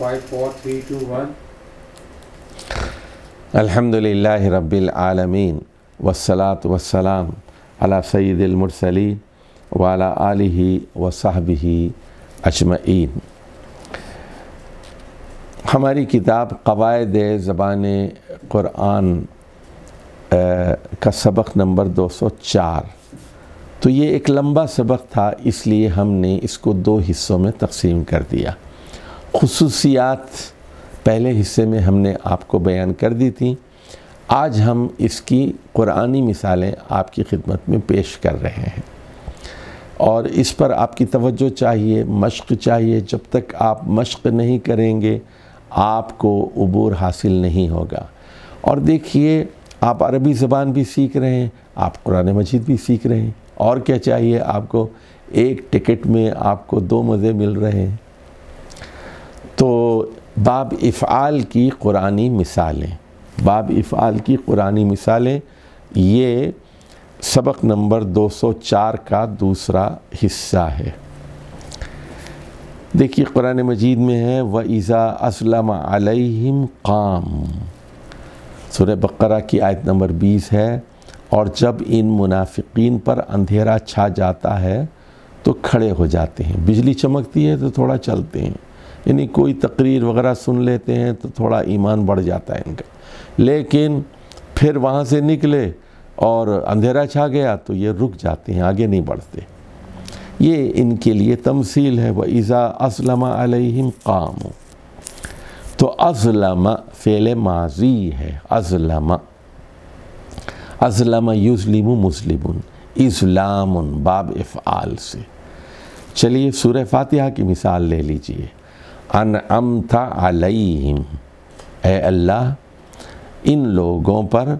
five four three two one अलहमदिल्ला रबालमीन वसलात वसलाम अला सैदमरसलिन वाला आलि वसाहबी अजमैन हमारी किताब कवायद ज़बान क़ुरान का सबक नंबर दो सौ चार तो ये एक लम्बा सबक था इसलिए हमने इसको दो हिस्सों में तकसीम कर दिया खसूसियात पहले हिस्से में हमने आपको बयान कर दी थी आज हम इसकी कुरानी मिसालें आपकी खिदमत में पेश कर रहे हैं और इस पर आपकी तवज्जो चाहिए मश्क चाहिए जब तक आप मश्क नहीं करेंगे आपको अबूर हासिल नहीं होगा और देखिए आप अरबी ज़बान भी सीख रहे हैं आप कुरान मजीद भी सीख रहे हैं और क्या चाहिए आपको एक टिकट में आपको दो मज़े मिल रहे हैं तो बाब इफ़ाल की कुरानी मिसालें बाब इफ़ाल की कुरानी मिसालें ये सबक नंबर 204 का दूसरा हिस्सा है देखिए कुरान मजीद में है व ईज़ा असलम अलैहिम काम सुर बकरा की आयत नंबर 20 है और जब इन मुनाफिकीन पर अंधेरा छा जाता है तो खड़े हो जाते हैं बिजली चमकती है तो थोड़ा चलते हैं यानी कोई तकरीर वगैरह सुन लेते हैं तो थोड़ा ईमान बढ़ जाता है इनका लेकिन फिर वहाँ से निकले और अंधेरा छा गया तो ये रुक जाते हैं आगे नहीं बढ़ते ये इनके लिए तमसील है व ईज़ा असलमा अलहम काम तो असलमा फेले माजी है असलमा असलम युसलिम मुस्लिम इस्लाम बाब इफ आल से चलिए सूर्य फातिहा की मिसाल ले लीजिए अन अलैहिम ए अल्लाह इन लोगों पर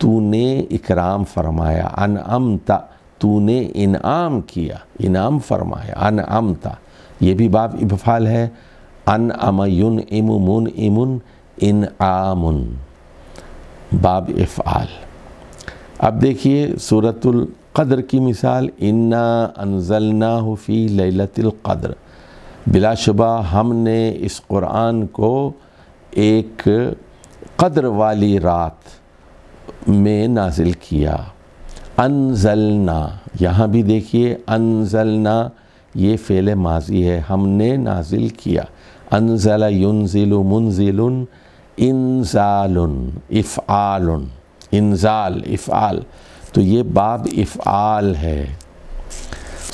तूने इकराम फरमाया अन अमता तूने इनाम किया इनाम फरमाया अन अमता ये भी बाब इफ़ाल है अन अमयुन इमुन इमुन इन आमुन बाब इफ़ाल अब देखिए सूरतुल कद्र की मिसाल इन्ना अनजलना हुफ़ी लैलतुल कद्र बिलाशुबा हमने इस कुरान को एक कदर वाली रात में नाजिल किया अनजलना यहाँ भी देखिए अनजलना ये फ़ेल माजी है हमने नाजिल किया अनजल युनजिल मुनजिल इनजाल इफ़ाल इनजाल इफ़ाल तो ये बाब इफ़ाल है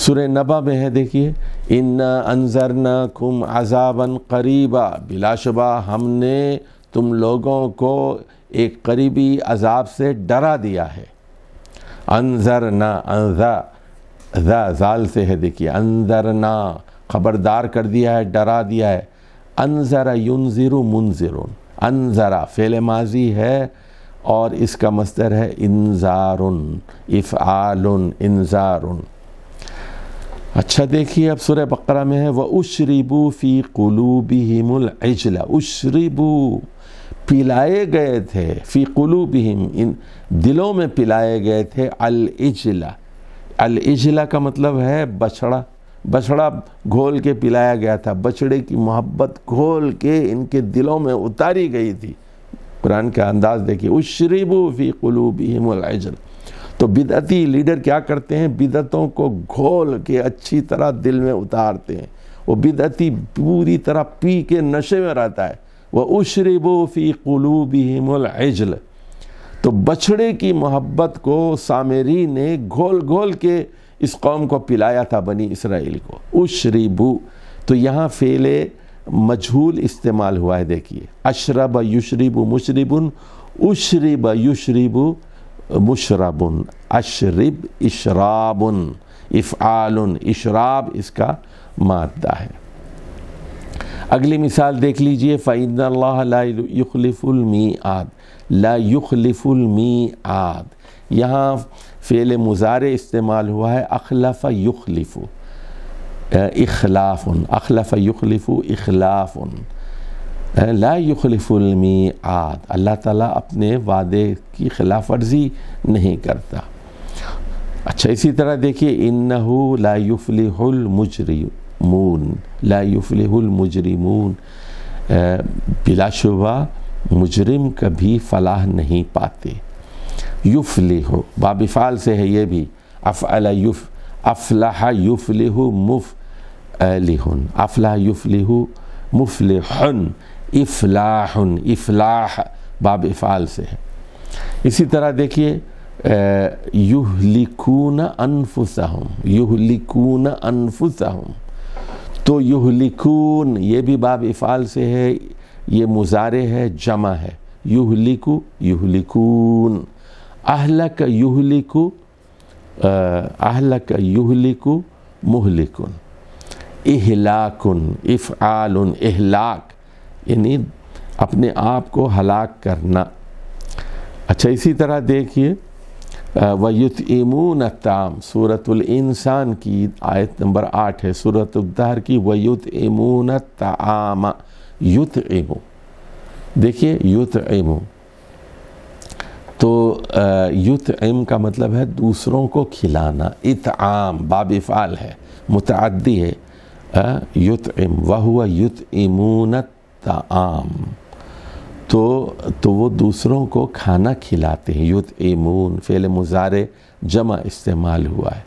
सुर नबा में है देखिए इन्ना न कुम अजाबन करीबा बिलाशबा हमने तुम लोगों को एक करीबी अजाब से डरा दिया है अनजर न अनजा जाल से है देखिए अनजर ना खबरदार कर दिया है डरा दिया है अनजरा युनज़िरु मुनज़िरुन अनजरा फेल माजी है और इसका मस्तर है इन्ज़ारुन इफ़ाल इन्ज़ारुन अच्छा देखिए अब सूर्य बकरा में है वह उश्रीबू फ़ी कुलू हिमुल अजला उशरीबू पिलाए गए थे फ़ी कुलूबिहिम इन दिलों में पिलाए गए थे अल इजला अल इजला का मतलब है बछड़ा बछड़ा घोल के पिलाया गया था बछड़े की मोहब्बत घोल के इनके दिलों में उतारी गई थी कुरान का अंदाज देखिए उश्रीबू फ़ी कुलू अल अजला तो बिदती लीडर क्या करते हैं बिदतों को घोल के अच्छी तरह दिल में उतारते हैं वो बिदती पूरी तरह पी के नशे में रहता है वह कुलू कलूबिमजल तो बछड़े की मोहब्बत को सामेरी ने घोल घोल के इस कौम को पिलाया था बनी इसराइल को उशरीबू तो यहाँ फेले मजहूल इस्तेमाल हुआ है देखिए अशरब युशरीबू मुशरबुन उशरीब युशरीबू मुशरबन अशरब इशराबन इफ़ाल इशराब इसका मादा है अगली मिसाल देख लीजिए फ़ैन लाखलफ़ुलमी आद ला आद यहाँ फ़ेल मुजारे इस्तेमाल हुआ है अखलफ़ युखलफ़ इखलाफ़ अखलफ़ युखलफ़ इखलाफ़ અને લા يخલફુલ મીઆદ અલ્લાહ તઆલા અપને વાદે કી ખિલાફરજી નહીં કરતા અચ્છા اسی طرح દેખिए ઇનહુ લા યુફલહુલ મુજરીમૂન લા યુફલહુલ મુજરીમૂન બિલા શુવા મુજરીમ કભી ફલાહ નહીં પાતે યુફલહ બાફાલ સે હૈ યે ભી અફઅલ યુફ અફલહ યુફલહુ મુફલહૂન અફલા યુફલહુ મુફલહૂન इफलाह इफ़लाह बाब इफ़ाल से है इसी तरह देखिए युहलिकून अनफुसहम युहलिकून अनफुसाहम तो युहलिकून ये भी बाब इफ़ाल से है ये मुजारे है जमा है युहलिकु लिखून अहलक युहलिकु अहलक युहलिकु मुहलिकुन इहलाकुन इफ़ाल इहलाक यानी अपने आप को हलाक करना अच्छा इसी तरह देखिए वयुत इमून ताम सूरतुल इंसान की आयत नंबर आठ है सूरत उद्धार की वयुत इमून ताम युत इमो देखिए युत इमो तो युत इम का मतलब है दूसरों को खिलाना इत आम बाबिफ़ाल है मुतदी है युत इम वह हुआ युत इमूनत ताम तो तो वो दूसरों को खाना खिलाते हैं युद्ध एमून फेल मुजारे जमा इस्तेमाल हुआ है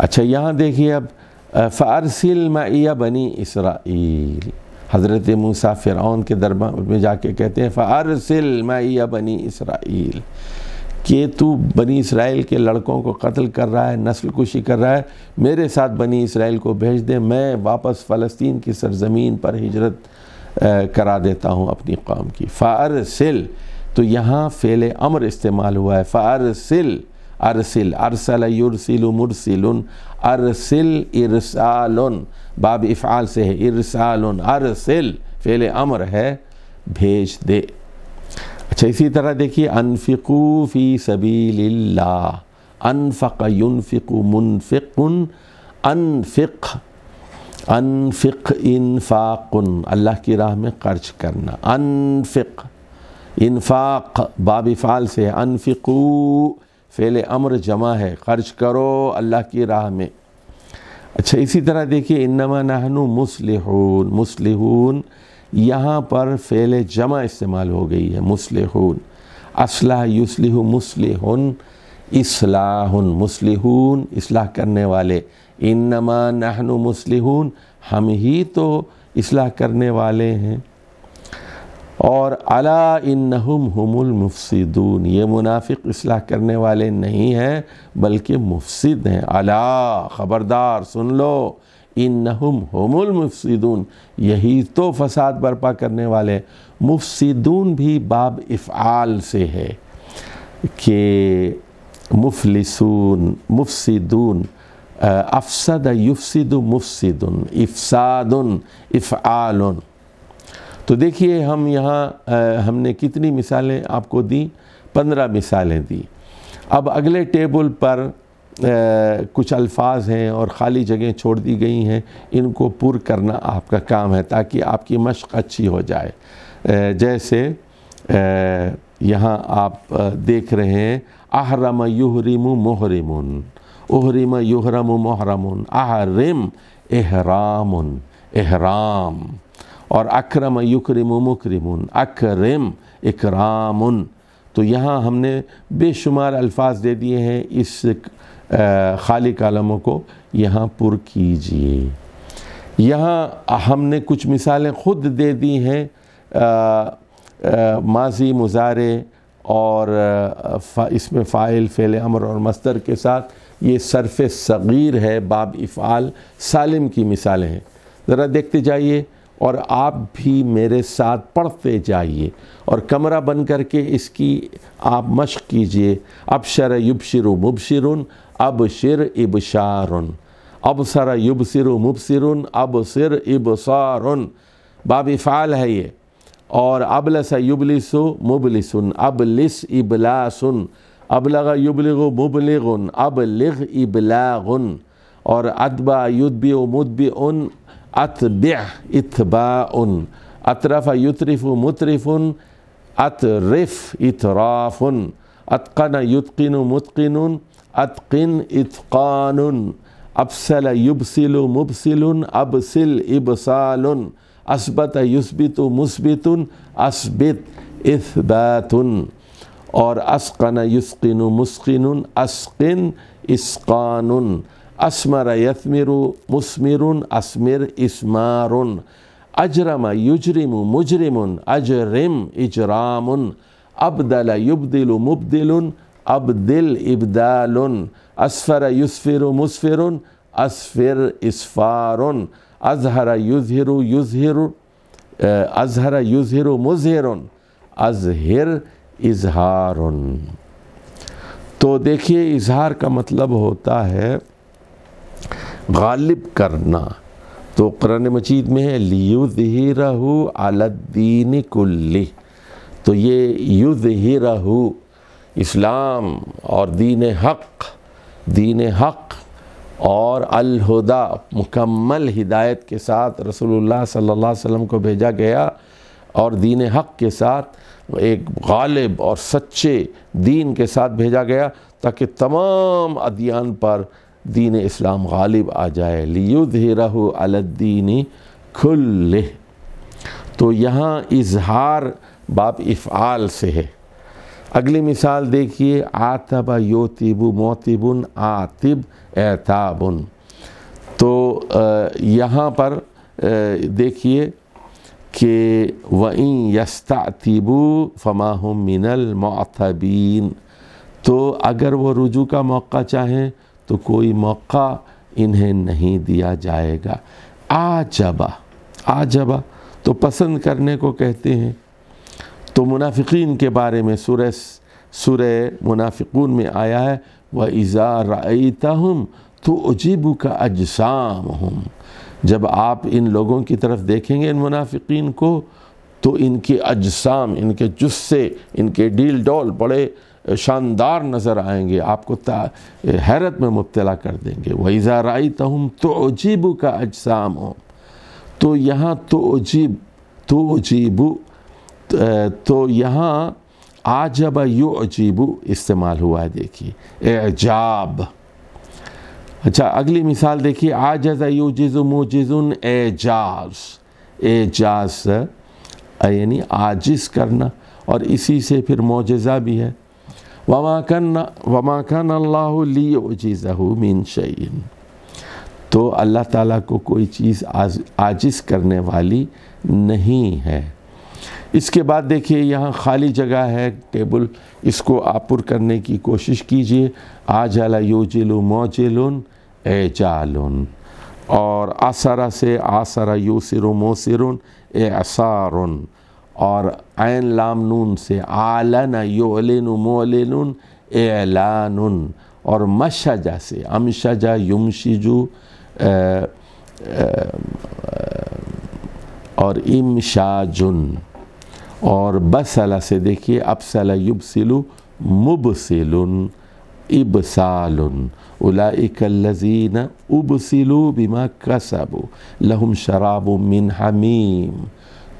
अच्छा यहाँ देखिए अब फ़ारसिल मैया बनी इसराइल हज़रत मूसा फ़िरौन के दरबार में जाके कहते हैं फ़ारसिल मैया बनी इसराइल के तू बनी इसराइल के लड़कों को कत्ल कर रहा है नस्ल कुशी कर रहा है मेरे साथ बनी इसराइल को भेज दे मैं वापस फ़लस्तीन की सरजमीन पर हिजरत करा देता हूँ अपनी कौम की फ़ार सिल तो यहाँ फ़ेल अमर इस्तेमाल हुआ है फ़ार सिल अरसिल अरसल युरसिल मुरसिल अरसिल इरसाल बाब इफ़ाल से है इरसाल अरसिल फ़ेल अमर है भेज दे अच्छा इसी तरह देखिए अनफ़िकू फ़ी सबील अनफ़ुनफ़िक युनफ़िक मुनफ़िक अनफ़िक अनफिक इनफाकुन अल्लाह की राह में खर्च करना अनफिक इनफाक बाबिफाल फ़ाल से अनफिकू फ़ेल अमर जमा है खर्च करो अल्लाह की राह में अच्छा इसी तरह देखिए इनमा नहनु मुसलहून मुसलहून यहाँ पर फ़ेल जमा इस्तेमाल हो गई है मुसलहून असलाह युसलह मुसलहन इसलाहन मुसलहून इसलाह करने वाले इन नमा नहनु मुस्लिहून हम ही तो इसलाह करने वाले हैं और अला इन्नहुम हुमुल मुफसिदून ये मुनाफिक इसलाह करने वाले नहीं हैं बल्कि मुफसिद हैं अला ख़बरदार सुन लो इन्नहुम हुमुल मुफसिदून यही तो फसाद बर्पा करने वाले मुफसिदून भी बाब इफ़ाल से है कि मुफलिसून मुफसिदून अफसद युफसिद मुफसिद इफ़साद इफ़ाल तो देखिए हम यहाँ uh, हमने कितनी मिसालें आपको दी पंद्रह मिसालें दी अब अगले टेबल पर आ, uh, कुछ अल्फाज हैं और ख़ाली जगह छोड़ दी गई हैं इनको पुर करना आपका काम है ताकि आपकी मशक अच्छी हो जाए आ, uh, जैसे यहाँ आप देख रहे हैं आहरम युहरिम मोहरिमुन ओहरिम युहरम महरम आहरम एहराम एहराम और अक्रम युकरम मुकरम अक्रम इकराम तो यहाँ हमने बेशुमार अल्फाज दे दिए हैं इस खाली कलमों को यहाँ पुर कीजिए यहाँ हमने कुछ मिसालें ख़ुद दे दी हैं माजी मुजारे और फा, इसमें फ़ाइल फ़ेल अमर और मस्तर के साथ ये सरफ सग़ीर है बाब इफ़ाल सालिम की मिसालें हैं ज़रा देखते जाइए और आप भी मेरे साथ पढ़ते जाइए और कमरा बन करके इसकी आप मश्क कीजिए अब शर युब मुब शर अब शर इब शारन अब सर युब मुब मुबसिरुन अब इब इबसारुन बाब इफ़ाल है ये और अबलस युबलिसु मुबलिसन अबलिस इबलासन ابلغ يبلغ مبلغ ابلغ ابلاغ اور اتبع يتبع مدبع اتبع اتباع اترف يترف مترف اترف اطراف اتقن يتقن متقن اتقن اتقان ابسل يبسل مبسل ابسل ابصال اثبت يثبت مثبت اثبت اثبات, إثبات और अस्कन युस्किन मुस्किन अस्किन इसकान अस्मर यस्मिर मुस्मिर अस्मिर इसमार अजरम युजरिम मुजरिम अजरिम इजराम अबदल युबदिल मुबदिल अबदिल इबदाल अस्फर युस्फिर मुस्फिर अस्फिर इसफार أزهر يزهر يزهر أزهر يزهر مزهر أزهر इजहार तो देखिए इजहार का मतलब होता है गालिब करना तो कुरान मजीद में है युद्ध ही रहू अलद्दीन कुल्ली तो ये युद्ध ही रहू इस्लाम और दीन हक दीन हक और अलहुदा मुकम्मल हिदायत के साथ रसूलुल्लाह सल्लल्लाहु अलैहि वसल्लम को भेजा गया और दीन हक के साथ एक गालिब और सच्चे दीन के साथ भेजा गया ताकि तमाम अदियान पर दीन इस्लाम गालिब आ जाए लियुधरहु अलद्दीनी खुल्ले तो यहाँ इजहार बाप इफ़ाल से है अगली मिसाल देखिए आतब योतिबु मोतिबुन आतिब एताबुन तो यहाँ पर देखिए कि वहीं यस्ताबू फमा मिनल मतबीन तो अगर वो रुजू का मौका चाहें तो कोई मौका इन्हें नहीं दिया जाएगा आजबा आजबा तो पसंद करने को कहते हैं तो मुनाफिकीन के बारे में सूर्य सूर्य मुनाफिकून में आया है व इज़ार आई हम तो अजीबू का अजसाम हूँ जब आप इन लोगों की तरफ देखेंगे इन मुनाफिकीन को तो इनके अजसाम इनके जुस्से इनके डील डोल बड़े शानदार नज़र आएंगे आपको हैरत में मुबतला कर देंगे वही राई तहम तो अजीब का अजसाम हो तो यहाँ तो अजीब तो अजीब तो यहाँ आजब यो अजीबू इस्तेमाल हुआ है देखिए एजाब अच्छा अगली मिसाल देखिए आजज यूजिजु मोजिजुन एजाज एजाज यानी आजिज करना और इसी से फिर मोजा भी है वमाकन वमाकन अल्लाह मिन तो अल्लाह ताला को कोई चीज़ आजिज़ करने वाली नहीं है इसके बाद देखिए यहाँ खाली जगह है टेबल इसको आपुर करने की कोशिश कीजिए आ जाला यो जेलो मो जेलोन ए जालोन और आसरा से आसरा यो सिरो मो सिरोन ए असारोन और आन लाम नून से आलन यो अलिन मो अलिन ए अलानुन और मशजा से युम शिजु और इम इमशाजुन और बसला से देखिए अपसला युबसिलु मुबसिलुन इबसालुन उब उबसिलु बिमा कसबु लहुम शराब मिन हमीम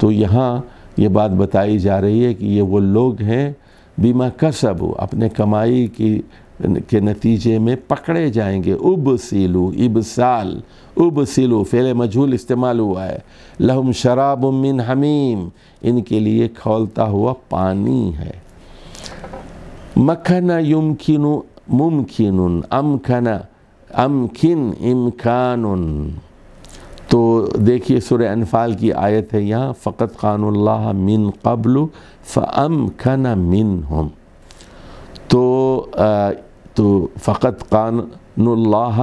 तो यहाँ ये बात बताई जा रही है कि ये वो लोग हैं बीमा कसब अपने कमाई की के नतीजे में पकड़े जाएंगे उब सीलू इब साल उब सीलू फेल मजहूल इस्तेमाल हुआ है लहम शराब मिन हमीम इनके लिए खोलता हुआ पानी है मखन युमकिन मुमकिन अमखन अमकिन इमकान तो देखिए सुर अनफाल की आयत है यहाँ फ़कत ख़ानल्ला मिन कबल फ़म खन मिन हम तो आ, तो फ़कत कान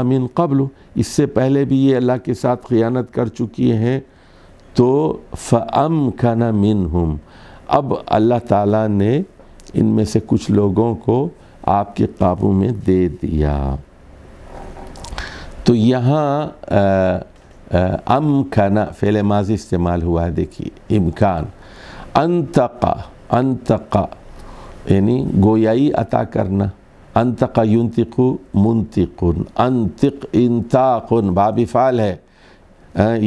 मिन कबल इससे पहले भी ये अल्लाह के साथ ख़ियानत कर चुकी हैं तो फ़म खाना मिन हम अब अल्लाह ताला ने इनमें से कुछ लोगों को आपके काबू में दे दिया तो यहाँ अम खाना फेले माजी इस्तेमाल हुआ है देखिए इम्कान अनतका अनतका यानी गोयाई अता करना अंतक युनतिकु मुनतिकुन अंतिक इंताकुन बाबी फ़ाल है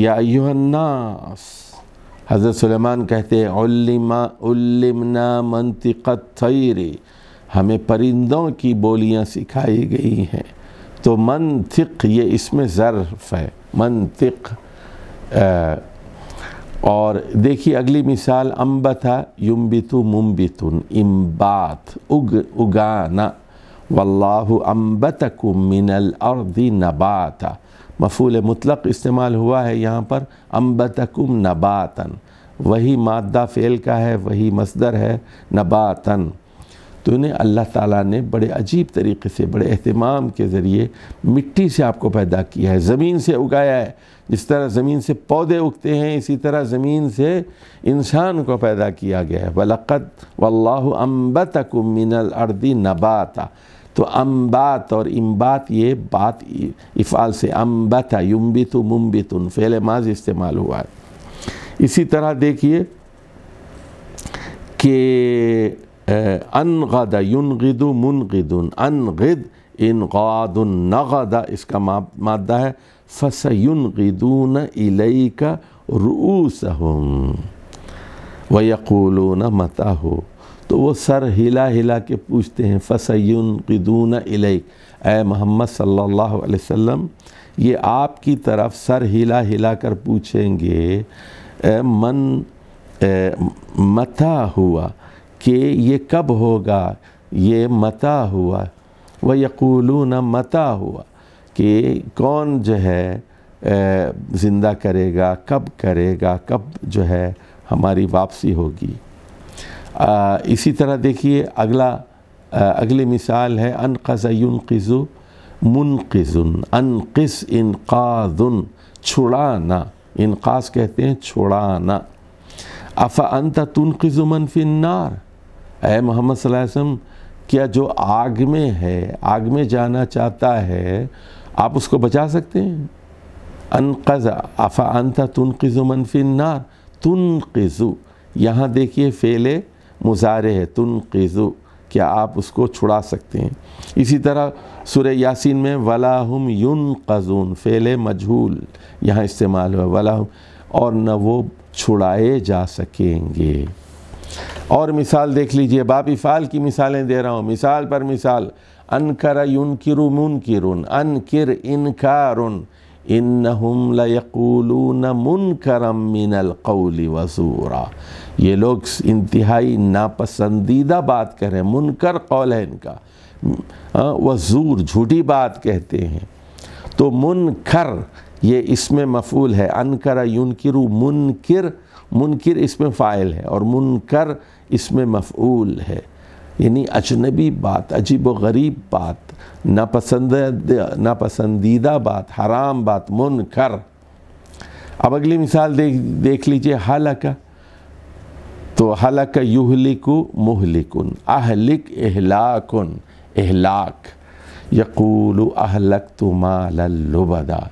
या युहन्नास हज़रत सुलेमान कहते हैं उल्लिमा उल्लिमना मनतिकत थैरी हमें परिंदों की बोलियां सिखाई गई हैं तो मनतिक ये इसमें ज़र्फ है मनतिक और देखिए अगली मिसाल अम्बथा युम्बितु मुम्बितुन इम्बात उग उगाना वल्लाहु अम्बतक मिनल अर्दी नबाता मफूल मुतलक इस्तेमाल हुआ है यहाँ पर अम्बतकुम नबातन वही मादा फ़ेल का है वही मसदर है नबातन तो इन्हें अल्लाह ताला ने बड़े अजीब तरीके से बड़े अहतमाम के ज़रिए मिट्टी से आपको पैदा किया है ज़मीन से उगाया है जिस तरह ज़मीन से पौधे उगते हैं इसी तरह ज़मीन से इंसान को पैदा किया गया है वलक़त वल्लाह अम्बतकुम मिनल अर्दी नबाता तो अम्बात और इम्बात ये बात इफ़ाल से अम्बता युम्बित मुम्बित फ़ेल माज इस्तेमाल हुआ है इसी तरह देखिए कि अन युन मुन अन गिद इन अनगिद न नगद इसका मादा है फस युन फसयुनगिदून इलई का रूस हम रूसहम न मता हो तो वो सर हिला हिला के पूछते हैं फ़सैन किदून इलैक ए मोहम्मद सल्लल्लाहु अलैहि वसल्लम ये आपकी तरफ सर हिला हिला कर पूछेंगे मन मता हुआ कि ये कब होगा ये मता हुआ व यकूलून मता हुआ कि कौन जो है ज़िंदा करेगा कब करेगा कब जो है हमारी वापसी होगी आ, इसी तरह देखिए अगला आ, अगली मिसाल है क़ुन अन मुनकज़ुन इन क़ुन छुड़ाना इनकास कहते हैं छुड़ाना अफ़ा क़ु मनफिन नार ए मोहम्मद वसम क्या जो आग में है आग में जाना चाहता है आप उसको बचा सकते हैं अनकज़ा अफ़ा अनता नार तुन क़ु यहाँ देखिए फेले मुजारे है तुन कीज़ु क्या आप उसको छुड़ा सकते हैं इसी तरह सुर यासिन में वला हम यून कजून फ़ेल मजहूल यहाँ इस्तेमाल हुआ वला और न वो छुड़ाए जा सकेंगे और मिसाल देख लीजिए बाप इफ़ाल की मिसालें दे रहा हूँ मिसाल पर मिसाल अन कर युन किरुन किरुन अन किर इनकार इन्नहुम लयकूलूना मुनकरम मिनल कौली वसूरा ये लोग इंतहाई नापसंदीदा बात कर रहे हैं मुनकर कौल है इनका वजूर झूठी बात कहते हैं तो मुनकर ये इसमें मफूल है अनकर युनकिरु मुनकिर मुनकिर इसमें फ़ाइल है और मुनकर इसमें मफूल है यानी अजनबी बात अजीब व गरीब बात नापसंद नापसंदीदा बात हराम बात मुन कर अब अगली मिसाल देख देख लीजिए हलका तो हलक युहलिकु मुहलिकुन अहलिक एहलाकुन एहलाक यकूल अहलक तो मालुबदा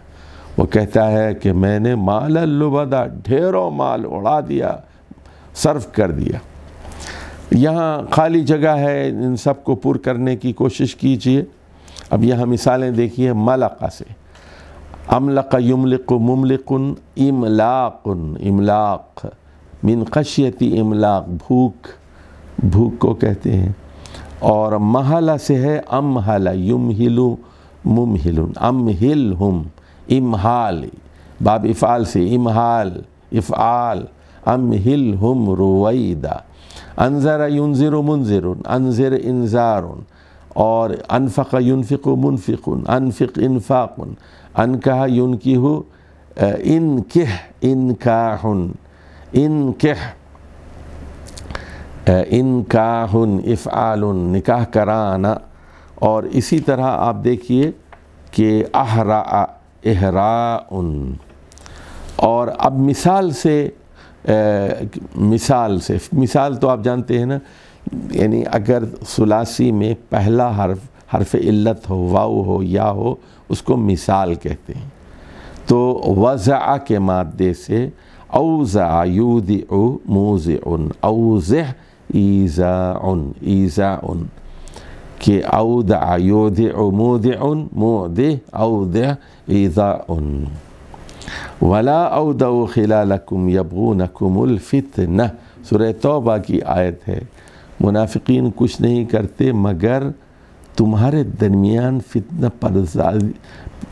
वो कहता है कि मैंने मालुबदा ढेरों माल उड़ा दिया सर्व कर दिया यहाँ खाली जगह है इन सब को पुर करने की कोशिश कीजिए अब यहाँ मिसालें देखिए मलका से अमलक यमलक मुमलकुन इमलाकुन इमलाक मिन खशियती इमलाक भूख भूख को कहते हैं और महला से है अम हला युम हिलु मुम हिलुन अम हिल हम इमहाल बाब इफ़ाल से इमहाल इफ़ाल अम हिल हम रुवैदा अनजर युनज़िर मुनजर अनजर इनज़ार और अनफ़ युनफ़िक मुनफ़िक अनफ़िक इनफ़ाक़ अनकह की हो इन इन काहन इन काहन इफ़ आल निकाह कराना और इसी तरह आप देखिए कि अहरा एहरा और अब मिसाल से मिसाल से मिसाल तो आप जानते हैं ना यानी अगर सुलासी में पहला हर्फ हर्फ इल्लत हो वाऊ हो या हो उसको मिसाल कहते हैं तो वज़ा के मादे से औज़ा यूद मूज़ उन अवज़ ईज़ा उन ईज़ा उन कि अवद योद मोद उन मोद अवद ईज़ा उन वला अदऊ खिलाकुम यबूनकुमफ़ितन सुर तोबा की आयत है मुनाफिकीन कुछ नहीं करते मगर तुम्हारे दरमियान फितना परदाजी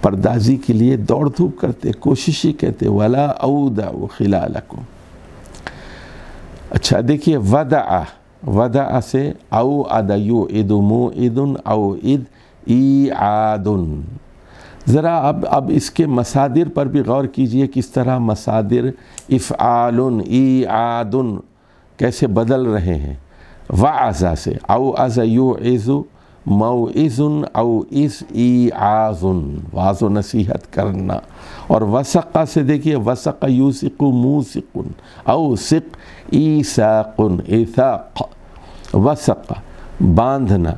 परदाजी के लिए दौड़ धूप करते कोशिश ही कहते वला अदा खिलाकुम अच्छा देखिए वद आ वद आ से आऊ आदा यू ईद मो ईदन आऊ ईद ई आदन ज़रा अब अब इसके मसादिर पर भी गौर कीजिए किस तरह मसादिर इफ़ालन ई आदन कैसे बदल रहे हैं व आज़ा से अव अज़ यू ऐज़ु मऊ इज़ुन अव इस ई आज़ुन वाज नसीहत करना और वसक़ से देखिए वसक़ यूसिक मूसिकुन अव सिक ई इसाक वसक बांधना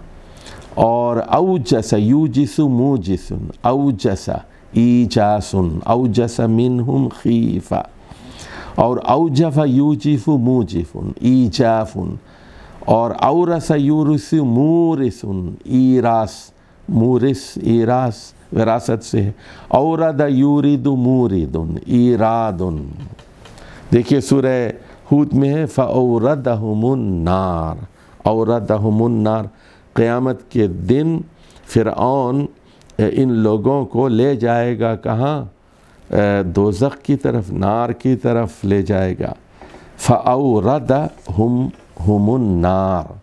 और औ जसा यू जिसु मू जिसुन औ जसा ईजासुन औ जसा मिन हम खीफा और यू औजफा यूजिफु मुजिफुन ईजाफुन और औरसा यूरसु मूरिसुन ईरास ई रास विरासत से है औरद यूरिदु मूरिदुन रादुन देखिए सूर्य हूत में है फ फ़ौरद नार औरद नार क़यामत के दिन फ़िरौन इन लोगों को ले जाएगा कहाँ दोजक की तरफ नार की तरफ ले जाएगा फ़ाउरदा हम हम नार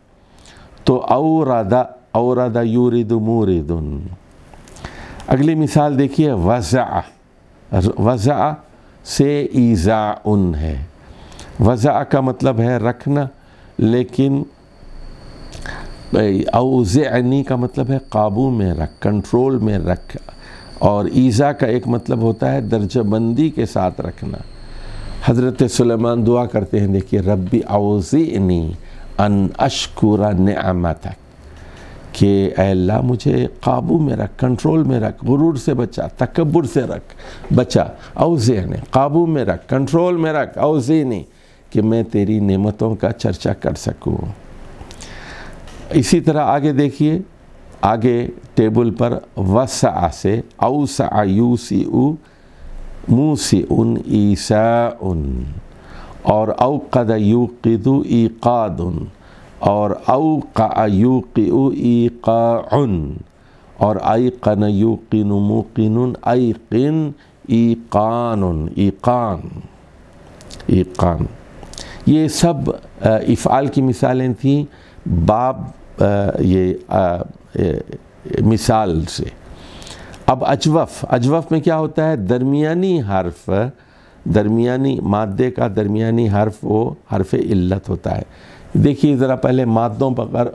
तो औरदा औरदा यूरिद मूरिदन अगली मिसाल देखिए वज़ा वज़ा से ईज़ा उन है वज़ा का मतलब है रखना लेकिन अवज़नी का मतलब है काबू में रख कंट्रोल में रख और ईज़ा का एक मतलब होता है दर्जबंदी के साथ रखना हज़रत सलेमान दुआ करते हैं देखिए रबी अवज़नी अन अशकुरा नमतक कि अल्लाह मुझे काबू में रख कंट्रोल में रख गुरूर से बचा तकबर से रख बचा अवज़ेने काबू में रख कंट्रोल में रख नहीं कि मैं तेरी नेमतों का चर्चा कर सकूँ इसी तरह आगे देखिए आगे टेबल पर वस आ से औस आयू सी ऊ मुँह से उन ईसा उन और अवकद यूकिदु उन और अवका यूकिउ उन और आई कन यू किन मु ऐकन यूकिन मुकिन ऐकिन ईकान ईकान ईकान ये सब इफ़ाल की मिसालें थीं बाब ये, मिसाल से अब अजवफ अजवफ में क्या होता है दरमियानी हर्फ दरमियानी मादे का दरमियानी हर्फ वो हर्फ इल्लत होता है देखिए ज़रा पहले मादों पर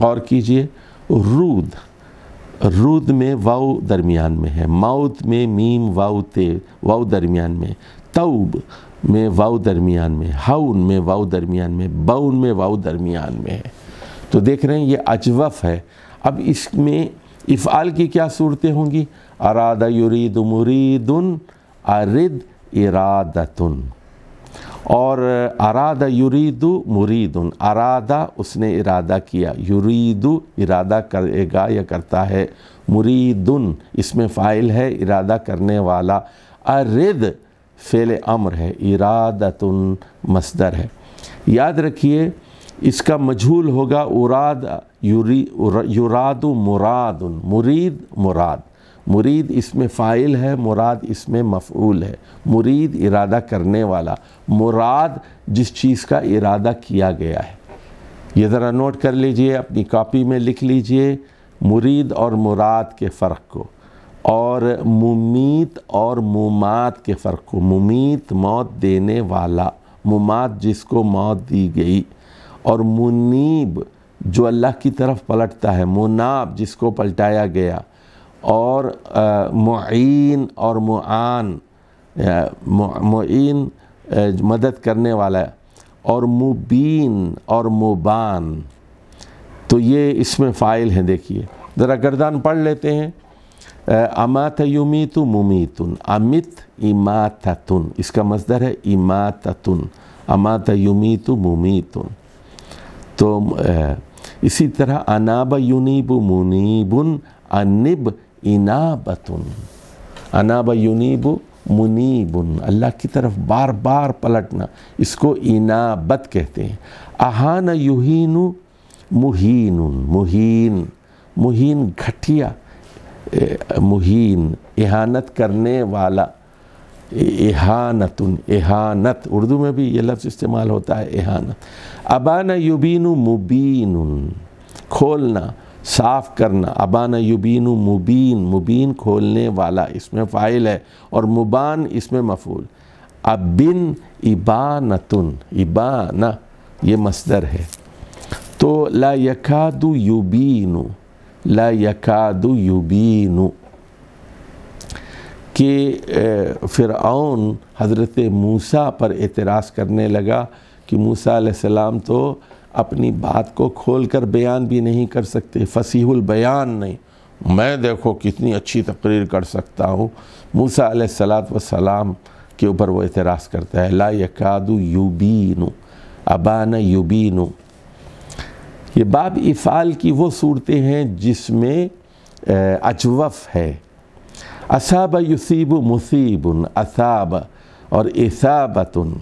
गौर कीजिए रूद रूद में वाऊ दरमियान में है माउत में मीम वाऊ ते वाऊ दरमियान में तऊब में वाउ दरमियान में हाउन में वाऊ दरमियान में बाउन में वाउ दरमियान में है तो देख रहे हैं ये अजवफ है अब इसमें इफ़ाल की क्या सूरतें होंगी अरादा युरीद मुरीदन अरिद इरादतन और अरादा युरीद मुरीद अरादा उसने इरादा किया युरीद इरादा करेगा या करता है मुरीदन इसमें फ़ाइल है इरादा करने वाला अरिद फ़ेल अम्र है इरादतन मसदर है याद रखिए इसका मजहूल होगा उराद यूरी युराद मुराद मुरीद मुराद मुरीद इसमें फ़ाइल है मुराद इसमें मफूल है मुरीद इरादा करने वाला मुराद जिस चीज़ का इरादा किया गया है ये ज़रा नोट कर लीजिए अपनी कॉपी में लिख लीजिए मुरीद और मुराद के फ़र्क को और मुमीत और मुमात के फ़र्क को मुमीत मौत देने वाला मुमात जिसको मौत दी गई और मुनीब जो अल्लाह की तरफ पलटता है मुनाब जिसको पलटाया गया और मुन और मुआन मुन मदद करने वाला और मुबीन और मुबान तो ये इसमें फ़ाइल हैं देखिए ज़रा गर्दान पढ़ लेते हैं अमात युमीतु मुमीतुन अमित इमाततुन इसका मजदर है इमाततुन अमात युमीतु मुमीतुन तो इसी तरह अनाब युनीब मुनीबुन अनिब इनाबतुन अनाब युनीब मुनीबुन अल्लाह की तरफ बार बार पलटना इसको इनाबत कहते हैं अहान युहीनु मुहीन मुहीन मुहीन घटिया मुहीन एहानत करने वाला एहानतुन एहानत उर्दू में भी ये लफ्ज़ इस्तेमाल होता है एहानत अबाना युबीनु मुबीन खोलना साफ करना अबाना युबीन मुबीन मुबीन खोलने वाला इसमें फ़ाइल है और मुबान इसमें मफूल अबिन इबानतुन इबाना ये मस्दर है तो ला यकादु युबीनु ला यकादु युबीनु कि फ़िरआन हज़रत मूसा पर एतराज़ करने लगा कि मूसा सलाम तो अपनी बात को खोल कर बयान भी नहीं कर सकते फसीहुल बयान नहीं मैं देखो कितनी अच्छी तकरीर कर सकता हूँ मूसा सलात सलाम के ऊपर वो एतराज़ करता है ला यकादु यूबीनु अबान यूबीनु ये बाब इफ़ाल की वो सूरतें हैं जिसमें अजवफ़ है असाब युसीब मुसीबन असाब और इसाबतन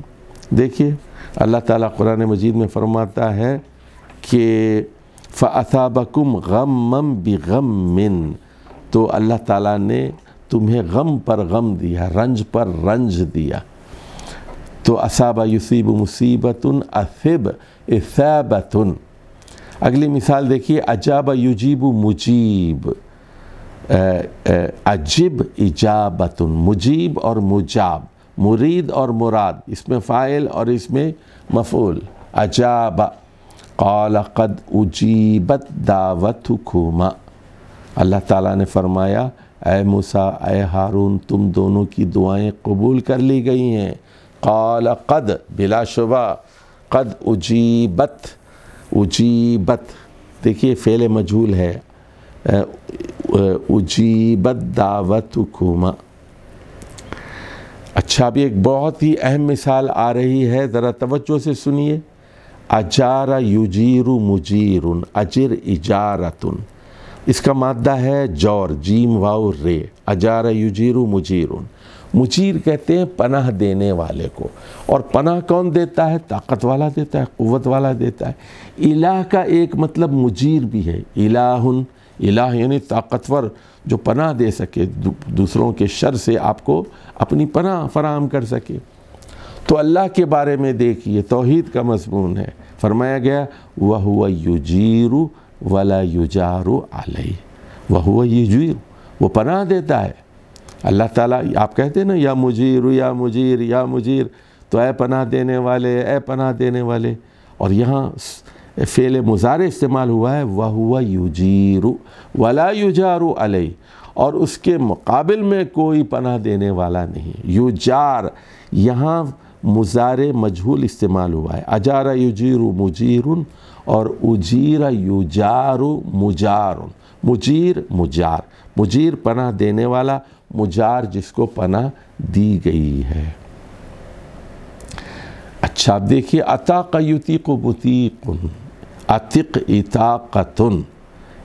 देखिए अल्लाह ताला कुरान मजीद में फरमाता है कि फ़ासाबकुम गम गम मिन तो अल्लाह ताला ने तुम्हें गम पर गम दिया रंज पर रंज दिया तो असाबा युसीब मुसीबत असिब इसबतन अगली मिसाल देखिए अजाब युजीब मुजीब अजिब इजाबतन मुजीब और मुजाब मुरीद और मुराद इसमें फ़ाइल और इसमें मफूल अजाब कौल कद उजीबत दावत हुकुमा अल्लाह ताला ने फरमाया ए मूसा ए हारून तुम दोनों की दुआएं कबूल कर ली गई हैं कौल कद बिलाशुबा कद उजीबत उजीबत देखिए फेले मजहूल है उजीबत दावत हुकुमा अच्छा अभी एक बहुत ही अहम मिसाल आ रही है ज़रा तवज्जो से सुनिए अजारा युजीर मुजीर अजर इजारत इसका मादा है जौर जीम वाउ रे अजारा युजीर मुजीर मुजीर कहते हैं पनाह देने वाले को और पनाह कौन देता है ताकत वाला देता है क़वत वाला देता है इलाह का एक मतलब मुजीर भी है इलाहन इलाह यानी ताकतवर जो पनाह दे सके दूसरों के शर से आपको अपनी पनाह फराम कर सके तो अल्लाह के बारे में देखिए तोहद का मजमून है फरमाया गया वह हुआ युजीरु वाला युजारु आलई वह हुआ युजीर वो पनाह देता है अल्लाह ताला आप कहते हैं ना या मुजीर या मुजीर या मुजीर तो ऐ पनाह देने वाले ए पनाह देने वाले और यहाँ फ़ेल मुजारे इस्तेमाल हुआ है वह हुआ युजीरु वला युजारु अलई और उसके मुकाबल में कोई पनाह देने वाला नहीं युजार यहाँ मुजार मजहूल इस्तेमाल हुआ है अजारा युजीरु मुजीरुन और उजीरा युजारु मुजारुन मुजीर मुजार मुजीर पनाह देने वाला मुजार जिसको पनाह दी गई है अच्छा आप देखिए अता कयुती को बुतीकुन अतिक इताक़तन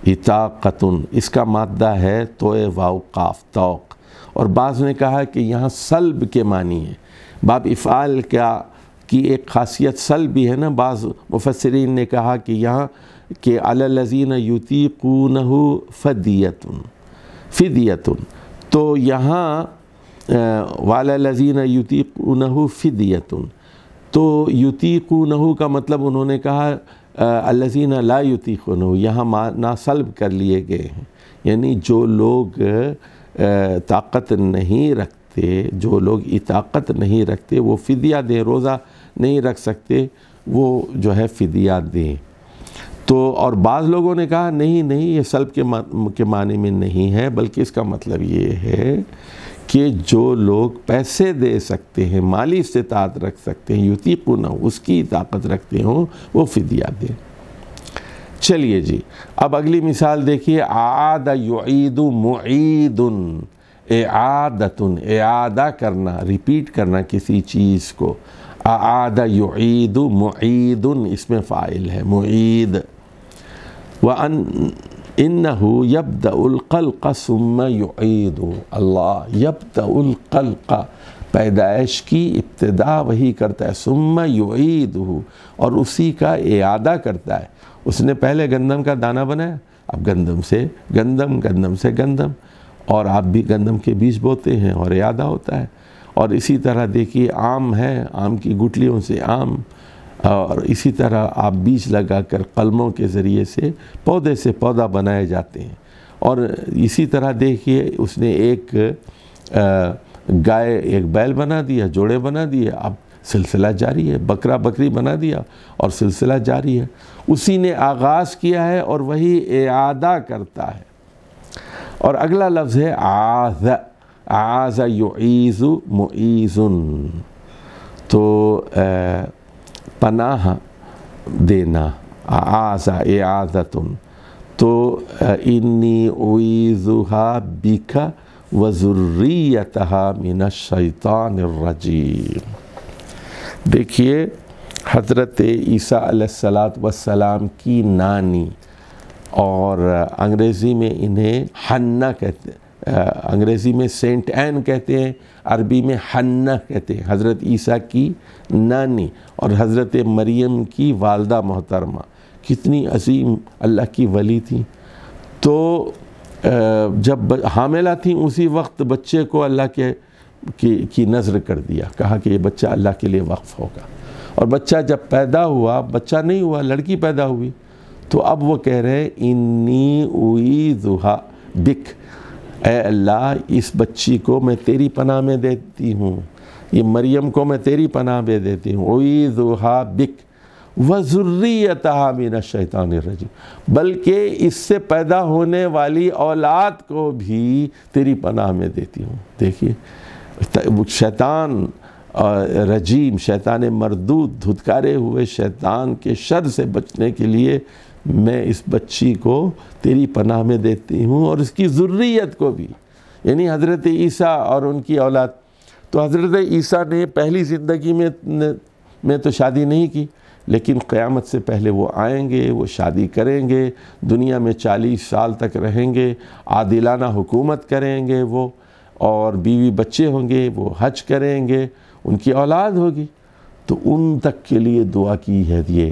इताक़तन इसका मादा है तो वाव काफ तोक और बाज़ ने कहा कि यहाँ सल्ब के मानी है बाब इफ़ाल का की एक खासियत सल भी है ना बाज़ मुफसरीन ने कहा कि यहाँ के अलजीन युतीकून फ़दियतन फदियत तो यहाँ वाला लजीन युतीकून फ़िदियतन तो युतीकून का मतलब उन्होंने कहा अलजीन लायुती खनु यहाँ माना सलब कर लिए गए हैं यानी जो लोग ताकत नहीं रखते जो लोग इताकत नहीं रखते वो फ़िदिया दें रोज़ा नहीं रख सकते वो जो है फ़िदिया दें तो और बाज़ लोगों ने कहा नहीं नहीं ये सल्ब के मा, के माने में नहीं है बल्कि इसका मतलब ये है कि जो लोग पैसे दे सकते हैं माली इस्तात रख सकते हैं युति पुनः उसकी ताकत रखते हों वो फिदिया दें चलिए जी अब अगली मिसाल देखिए आद युद मुईदन एआदा करना रिपीट करना किसी चीज़ को आद युद मुईदन इसमें फ़ाइल है मुईद व अन إنه يبدأ القلق ثم युईद الله يبدأ القلق पैदाइश की इब्तदा वही करता है सुम्मा युईद और उसी का इयादा करता है उसने पहले गंदम का दाना बनाया अब गंदम से गंदम गंदम से गंदम और आप भी गंदम के बीज बोते हैं और इयादा होता है और इसी तरह देखिए आम है आम की गुटलियों से आम और इसी तरह आप बीज लगाकर कलमों के ज़रिए से पौधे से पौधा बनाए जाते हैं और इसी तरह देखिए उसने एक गाय एक बैल बना दिया जोड़े बना दिए अब सिलसिला जारी है बकरा बकरी बना दिया और सिलसिला जारी है उसी ने आगाज़ किया है और वही एदा करता है और अगला लफ्ज़ है आज़ आज़ युज़ मुईज़ुन तो आ, पनाह देना आज़ा ए तुम तो इन्नी ओईजुहा बिका वज़ुर्रियतहा मिन शैतान रजीम देखिए हज़रत ईसा सलात वसलाम की नानी और अंग्रेज़ी में इन्हें हन्ना कहते अंग्रेज़ी में सेंट एन कहते हैं अरबी में हन्ना कहते हैं हज़रत ईसा की नानी और हज़रत मरियम की वालदा मोहतरमा कितनी अजीम अल्लाह की वली थी तो जब हामिला थी उसी वक्त बच्चे को अल्लाह के की, की नज़र कर दिया कहा कि ये बच्चा अल्लाह के लिए वक्फ़ होगा और बच्चा जब पैदा हुआ बच्चा नहीं हुआ लड़की पैदा हुई तो अब वो कह रहे इन्नी उई जुहा बिक ए अल्लाह इस बच्ची को मैं तेरी पनाह में देती हूँ ये मरियम को मैं तेरी पनाह दे देती हूँ ओई जुहा बिक वज़ुर्रियतहा मीन शैतान रजीम बल्कि इससे पैदा होने वाली औलाद को भी तेरी पनाह में देती हूँ देखिए शैतान रजीम शैतान मरदूद धुतकारे हुए शैतान के शर से बचने के लिए मैं इस बच्ची को तेरी पनाह में देती हूँ और इसकी ज़ुर्रियत को भी यानी हज़रत ईसा और उनकी औलाद तो हज़रत ईसा ने पहली ज़िंदगी में में तो शादी नहीं की लेकिन क़यामत से पहले वो आएंगे वो शादी करेंगे दुनिया में चालीस साल तक रहेंगे आदिलाना हुकूमत करेंगे वो और बीवी बच्चे होंगे वो हज करेंगे उनकी औलाद होगी तो उन तक के लिए दुआ की है ये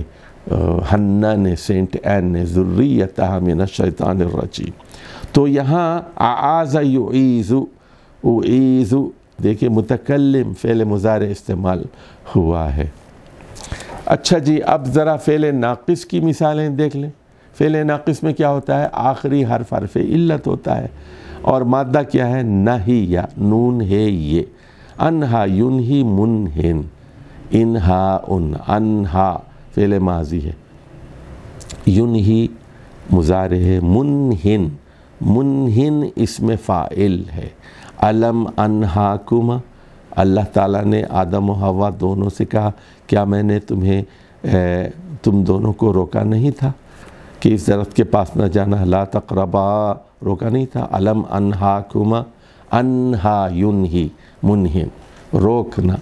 हन्ना ने सेंट एन ने ज़ुर्रीत मिन शैतान रची तो यहाँ आज़ ईज़ु ईज़ु देखिए मुतकलम फ़ेल मुज़ार इस्तेमाल हुआ है अच्छा जी अब ज़रा फ़ेल नाक़ की मिसालें देख लें फ़ेल नाक़ में क्या होता है आखिरी हर फ़रफ़ इल्लत होता है और मादा क्या है नहीं या नून हे ये अनहा युन ही मुन हिन इन हा उन अनहा फ़ेल माजी है युन ही मुजार है मुन हिन मुन हिन इसमें फ़ाइल है अलम अनहाकुम अल्लाह ताला ने आदम हवा दोनों से कहा क्या मैंने तुम्हें ए, तुम दोनों को रोका नहीं था कि इस दरख्त के पास न जाना ला तकरबा रोका नहीं था अलम हाकुम अनहा युन ही मुनहिन रोकना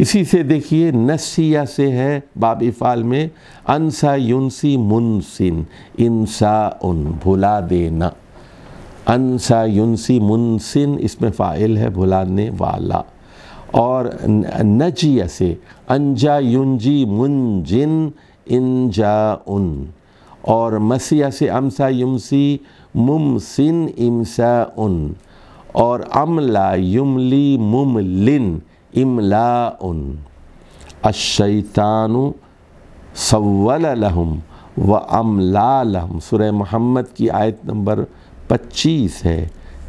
इसी से देखिए नसिया से है बाब इफ़ाल में अनसा युनसी मुनसिन इंसा उन भुला देना अनसा युनसी मुनसिन इसमें फ़ाइल है भुलाने वाला और नजी से अनजा युनजी मुनजिन इनजा उन और मसी से अमसा युमसी मुमसिन इमसा उन और अमला युमली मुमलिन इमला उन अशैतानु सवल लहम व अमला लहम सुरह मोहम्मद की आयत नंबर पच्चीस है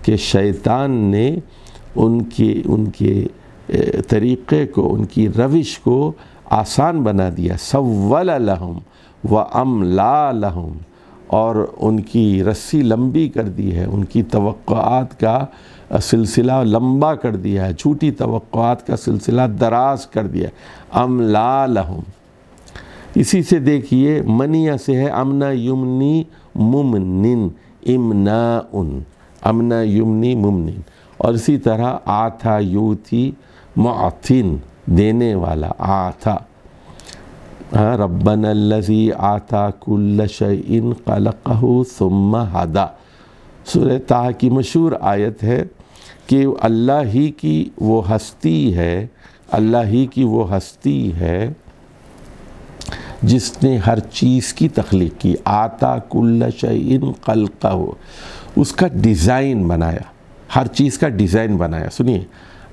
कि शैतान ने उनके उनके तरीक़े को उनकी रविश को आसान बना दिया सवल लहम व ला लहम और उनकी रस्सी लंबी कर दी है उनकी तवक्कात का सिलसिला लंबा कर दिया है झूठी तवक्कात का सिलसिला दराज कर दिया ला लहम इसी से देखिए मनिया से है अमना यमनी मुमनिन इमना उन अमना युमनी मुमनिन और इसी तरह आथा यूथी मथिन देने वाला आथा हाँ रब्बन लजी आता कुल्ल शन कलकहू सुम हदा सुर ताह की मशहूर आयत है कि अल्लाह ही की वो हस्ती है अल्लाह ही की वो हस्ती है जिसने हर चीज़ की तख्लीक की आता कुल्ल कल कलका हो उसका डिज़ाइन बनाया हर चीज़ का डिज़ाइन बनाया सुनिए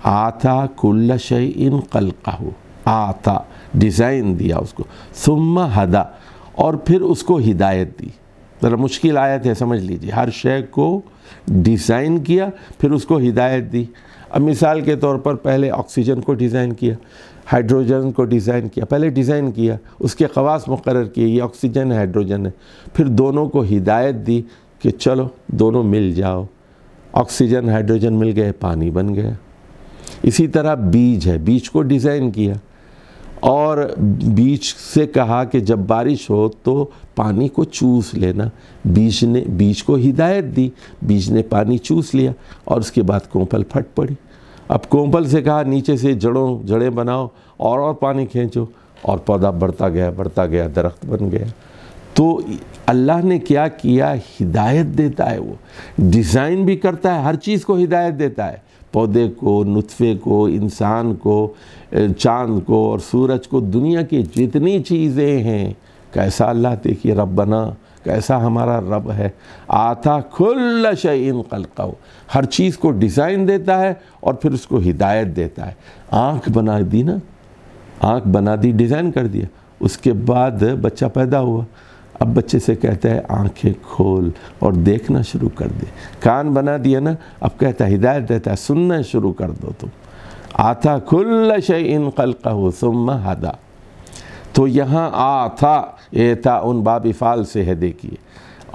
आता कुल्ल कल कलका हो आता डिज़ाइन दिया उसको सुम हदा और फिर उसको हिदायत दी ज़रा मुश्किल आयत है समझ लीजिए हर शे को डिज़ाइन किया फिर उसको हिदायत दी अब मिसाल के तौर पर पहले ऑक्सीजन को डिज़ाइन किया हाइड्रोजन को डिज़ाइन किया पहले डिज़ाइन किया उसके खवास मुकर किए ये ऑक्सीजन है हाइड्रोजन है फिर दोनों को हिदायत दी कि चलो दोनों मिल जाओ ऑक्सीजन हाइड्रोजन मिल गए पानी बन गया इसी तरह बीज है बीज को डिज़ाइन किया और बीज से कहा कि जब बारिश हो तो पानी को चूस लेना बीज ने बीज को हिदायत दी बीज ने पानी चूस लिया और उसके बाद कोपल फट पड़ी अब कोम्पल से कहा नीचे से जड़ों जड़ें बनाओ और और पानी खींचो और पौधा बढ़ता गया बढ़ता गया दरख्त बन गया तो अल्लाह ने क्या किया हिदायत देता है वो डिज़ाइन भी करता है हर चीज़ को हिदायत देता है पौधे को नुतफ़े को इंसान को चांद को और सूरज को दुनिया की जितनी चीज़ें हैं कैसा अल्लाह देखिए रब बना कैसा हमारा रब है आता खुल्ला का हो हर चीज़ को डिज़ाइन देता है और फिर उसको हिदायत देता है आँख बना दी ना आँख बना दी डिज़ाइन कर दिया उसके बाद बच्चा पैदा हुआ अब बच्चे से कहता है आंखें खोल और देखना शुरू कर दे कान बना दिया ना अब कहता है हिदायत देता है सुनना शुरू कर दो तुम आता खुल्ला शय इन कल कहो सुम हदा तो यहाँ आ था ए था उन बाब इफ़ाल से है देखिए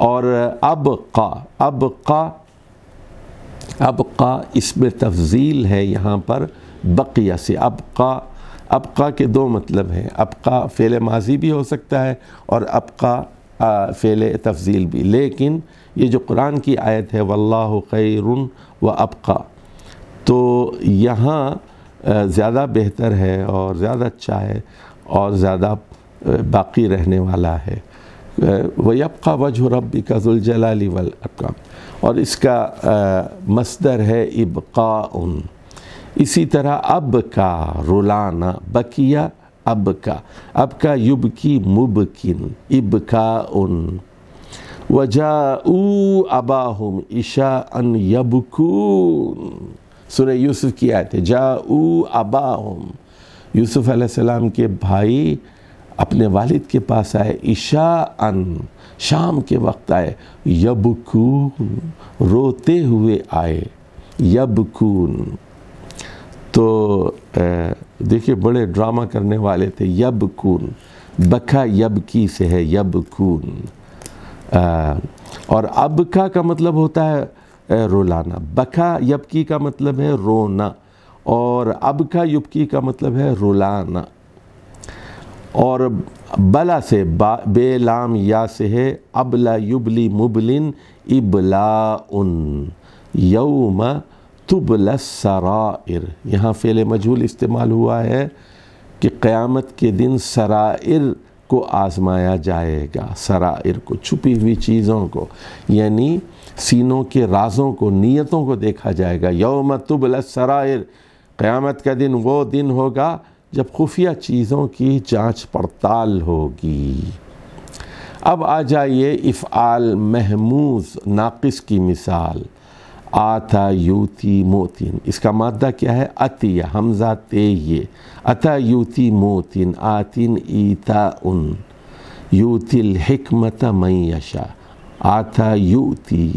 और अब का अब का अब का इसमें तफजील है यहाँ पर बकिया से अब का अब का के दो मतलब हैं अब का फ़ेल माजी भी हो सकता है और अब का फ़ेल तफजील भी लेकिन ये जो कुरान की आयत है वल्लाह खैरुन व अब का तो यहाँ ज़्यादा बेहतर है और ज़्यादा अच्छा है और ज़्यादा बाकी रहने वाला है वयबका वजह रबी का जुलजलाली वल अकाम और इसका आ, मस्दर है इबका उन इसी तरह अब का रुलाना बकिया अब का अब का युब की मुबकिन इबका उन वजा ऊ अबाहम ईशा अन यबकू सुर यूसुफ की आयत जा ऊ अबाहम यूसुफ अलैहिस्सलाम के भाई अपने वालिद के पास आए ईशा अन शाम के वक्त आए यबकून रोते हुए आए यबकून तो देखिए बड़े ड्रामा करने वाले थे यबकून बखा यबकी से है यबकून और अबका का मतलब होता है रोलाना बखा यबकी का मतलब है रोना और अब का युबकी का मतलब है रुलाना और बला से बेलाम या से है अबला युबली मुबलिन इबला उन यौम तुबल सराइर यहाँ फ़ेल मजहूल इस्तेमाल हुआ है कि क़यामत के दिन सराइर को आजमाया जाएगा सराइर को छुपी हुई चीज़ों को यानी सीनों के राजों को नीयतों को देखा जाएगा यौम तुबल सराइर क़्यामत का दिन वो दिन होगा जब खुफिया चीज़ों की जांच पड़ताल होगी अब आ जाइए इफ़ाल महमूज नाक़ की मिसाल आता यूती मोतिन इसका मादा क्या है अतिया हमजा ते ये अता यूती मोतिन आतिन ईता उन यूतिल हिकमत मैशा आता यूती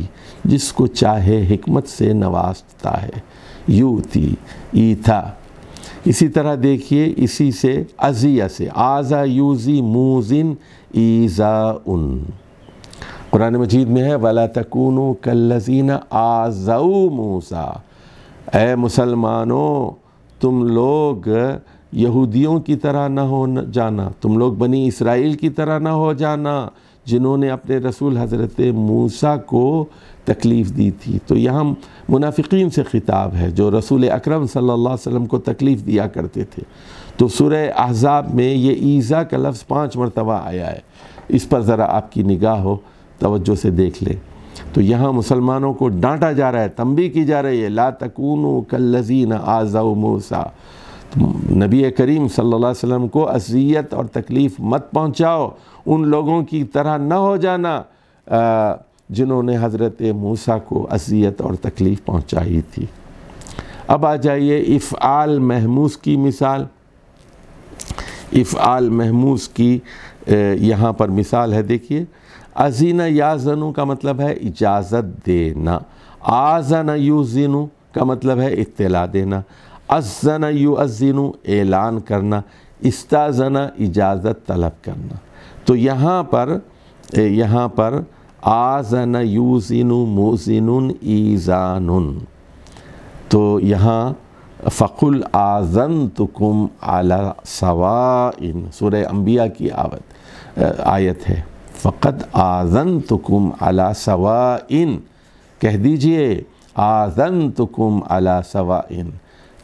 जिसको चाहे हिकमत से नवाजता है यूति ईथा इसी तरह देखिए इसी से अजिया से आज़ा यूजी मूजिन ईज़ा उन कुरान मजीद में है वला तकून कल्लजीना आजाऊ मूसा ए मुसलमानों तुम लोग यहूदियों की तरह ना हो जाना तुम लोग बनी इसराइल की तरह ना हो जाना जिन्होंने अपने रसूल हज़रत मूसा को तकलीफ़ दी थी तो यहाँ मुनाफिकीन से ख़िताब है जो रसूल अकरम सल्लल्लाहु अलैहि वसल्लम को तकलीफ़ दिया करते थे तो सूर्य अहज़ाब में ये ईज़ा का लफ्ज़ पाँच मरतबा आया है इस पर ज़रा आपकी निगाह हो तवज्जो से देख ले तो यहाँ मुसलमानों को डांटा जा रहा है तंबी की जा रही है ला तकून कल्लजीन आज़ाऊ मूसा तो नबी करीम सल्लल्लाहु अलैहि वसल्लम को अजियत और तकलीफ़ मत पहुँचाओ उन लोगों की तरह न हो जाना आ, जिन्होंने हज़रत मूसा को अजियत और तकलीफ़ पहुंचाई थी अब आ जाइए इफ़ाल महमूस की मिसाल इफ़ाल महमूस की यहाँ पर मिसाल है देखिए अजीना याजनु का मतलब है इजाज़त देना आजन यूजिनु का मतलब है इत्तला देना अजन यूजिनु ऐलान करना इस्ताजना इजाज़त तलब करना तो यहाँ पर यहाँ पर आजन यूजिन मोजिन ईजान तो यहाँ फ़कुल आज़न तुकुम आला सवाइन सुर अम्बिया की आवत आयत है फ़कत आज़न तुकुम आला सवाइन कह दीजिए आज़न तुकुम आला सवा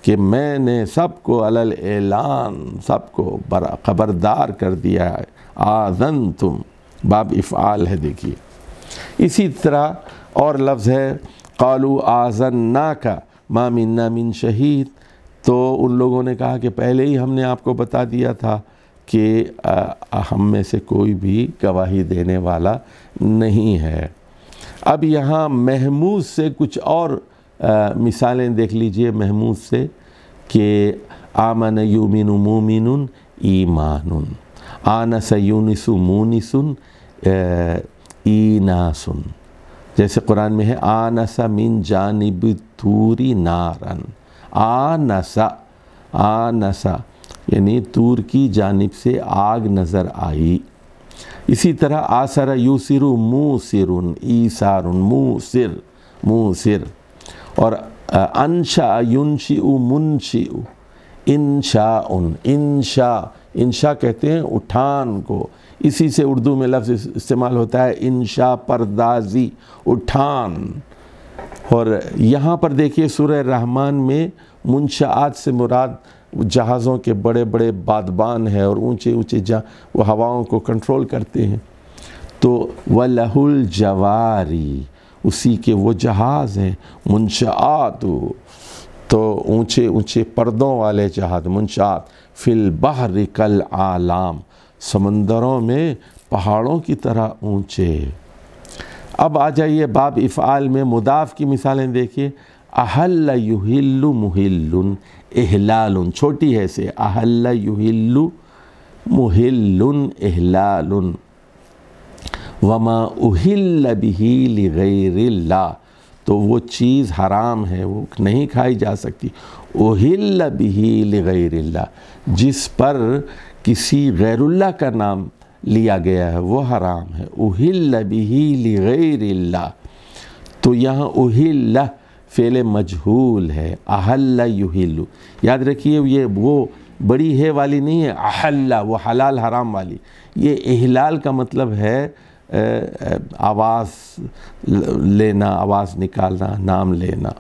कि मैंने सबको अलल एलान सबको खबरदार कर दिया है आज़न तुम बाब इफ़ाल है देखिए इसी तरह और लफ्ज़ है कालू आज़न ना का मामिन्ना मिन शहीद तो उन लोगों ने कहा कि पहले ही हमने आपको बता दिया था कि हम में से कोई भी गवाही देने वाला नहीं है अब यहाँ महमूद से कुछ और आ, मिसालें देख लीजिए महमूद से कि आमन यूमिन मोमिन ईमान आन सयूनिसु मोनिसन ईनासुन जैसे कुरान में है आनसा मिन जानिब तूरी नारन आनसा आनसा यानी तूर की जानिब से आग नज़र आई इसी तरह आसरा यूसिरु मुँह सिर मुँह सिर और अनशा युनशी उ मुनशी शाह उन इन शाह इन शाह कहते हैं उठान को इसी से उर्दू में लफ्ज़ इस्तेमाल होता है इंशा परदाजी उठान और यहाँ पर देखिए सूर्य रहमान में मुंशात से मुराद जहाज़ों के बड़े बड़े बादबान हैं और ऊंचे ऊंचे जहाँ वो हवाओं को कंट्रोल करते हैं तो लहुल जवारी उसी के वो जहाज़ हैं मुंशात तो ऊंचे ऊंचे पर्दों वाले जहाज मुंशात फिल बहर कल आलाम समंदरों में पहाड़ों की तरह ऊंचे अब आ जाइए बाब इफ़ाल में मुदाफ की मिसालें देखिए अहल्ला युहिल्लु मुहिल्लुन एहलालुन छोटी है से अहल्ला युहिल्लु मुहिल्लुन एहलालुन वमा उहिल्ल बिही गैरिल्ला तो वो चीज़ हराम है वो नहीं खाई जा सकती उहिल्ल बिही गैरिल्ला जिस पर किसी गैरुल्ला का नाम लिया गया है वो हराम है उहिल बिही गैर तो यहाँ उहिल फेल मजहूल है अहल्ला युहिल्लु याद रखिए ये वो बड़ी है वाली नहीं है अहल्ला वो हलाल हराम वाली ये अहलाल का मतलब है आवाज़ लेना आवाज़ निकालना नाम लेना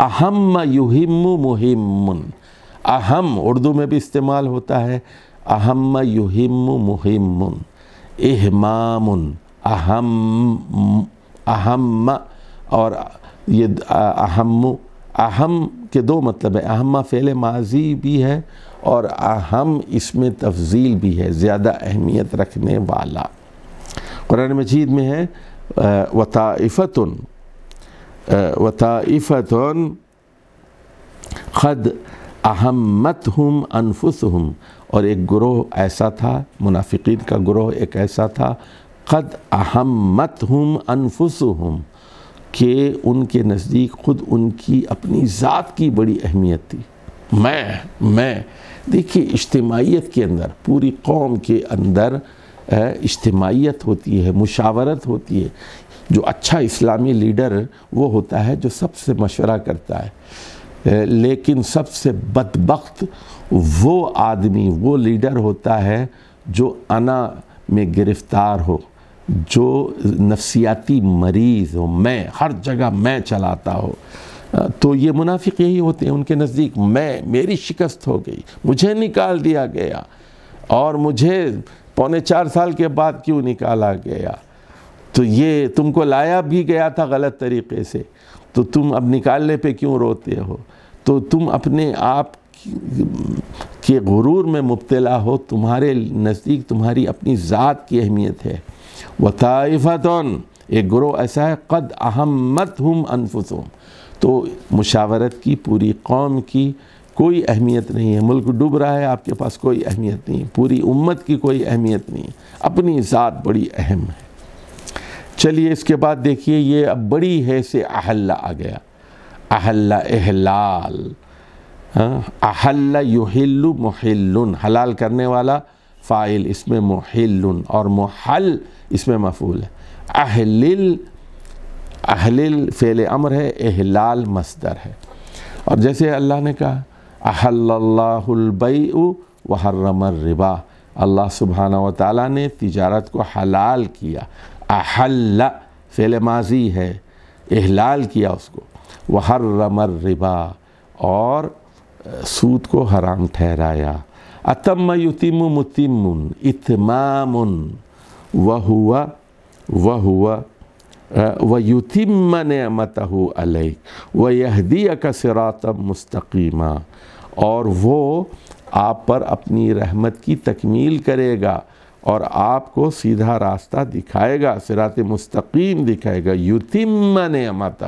अहम युहिम मुहिमन अहम उर्दू में भी इस्तेमाल होता है अहम युहिम मुहिम एहमाम अहम अहम और ये अहम अहम के दो मतलब है अहम फ़ेल माजी भी है और अहम इसमें तफजील भी है ज़्यादा अहमियत रखने वाला कुरान मजीद में है वताफ़त वताफ़त ख़द मत हम अनफुस हम और एक ग्रोह ऐसा था मुनाफिकीन का ग्रोह एक ऐसा था क़द मत हम अनफुस हम कि उनके नज़दीक ख़ुद उनकी अपनी ज़ात की बड़ी अहमियत थी मैं मैं देखिए इज्तमाहीत के अंदर पूरी कौम के अंदर इज्तमाहीत होती है मुशावरत होती है जो अच्छा इस्लामी लीडर वो होता है जो सबसे मशवरा करता है लेकिन सबसे बदबक वो आदमी वो लीडर होता है जो अना में गिरफ्तार हो जो नफसियाती मरीज़ हो मैं हर जगह मैं चलाता हो तो ये मुनाफिक यही होते हैं उनके नज़दीक मैं मेरी शिकस्त हो गई मुझे निकाल दिया गया और मुझे पौने चार साल के बाद क्यों निकाला गया तो ये तुमको लाया भी गया था गलत तरीके से तो तुम अब निकालने पे क्यों रोते हो तो तुम अपने आप के गुरूर में मुबतला हो तुम्हारे नज़दीक तुम्हारी अपनी ज़ात की अहमियत है व ताइफ़तन एक ग्रोह ऐसा है कद अहमत हम अनफुसम तो मुशावरत की पूरी कौम की कोई अहमियत नहीं है मुल्क डूब रहा है आपके पास कोई अहमियत नहीं है पूरी उम्मत की कोई अहमियत नहीं है अपनी ज़ात बड़ी अहम है चलिए इसके बाद देखिए ये अब बड़ी है से अहल्ला आ गया अहल्ला एहलाल हाँ, अहल्ला युहिल्लु मुहिल्लुन हलाल करने वाला फ़ाइल इसमें मुहिल्लुन और मुहल इसमें मफूल है अहलिल अहलिल फ़ेल अमर है एहलाल मस्दर है और जैसे अल्लाह ने कहा अहल्लाबई हर्रमर रिबा अल्लाह सुबहाना व ताली ने तिजारत को हलाल किया अहल्ला फ़ेल माजी है एहलाल किया उसको वहर रमर रिबा और सूद को हराम ठहराया अतम युतिम मुतिम इतमाम वह हुआ वह हुआ व युतिम नमत अलैक व यहदी कसरातम मुस्तकीमा और वो आप पर अपनी रहमत की तकमील करेगा और आपको सीधा रास्ता दिखाएगा सिरात मुस्तकीम दिखाएगा युतिम नमत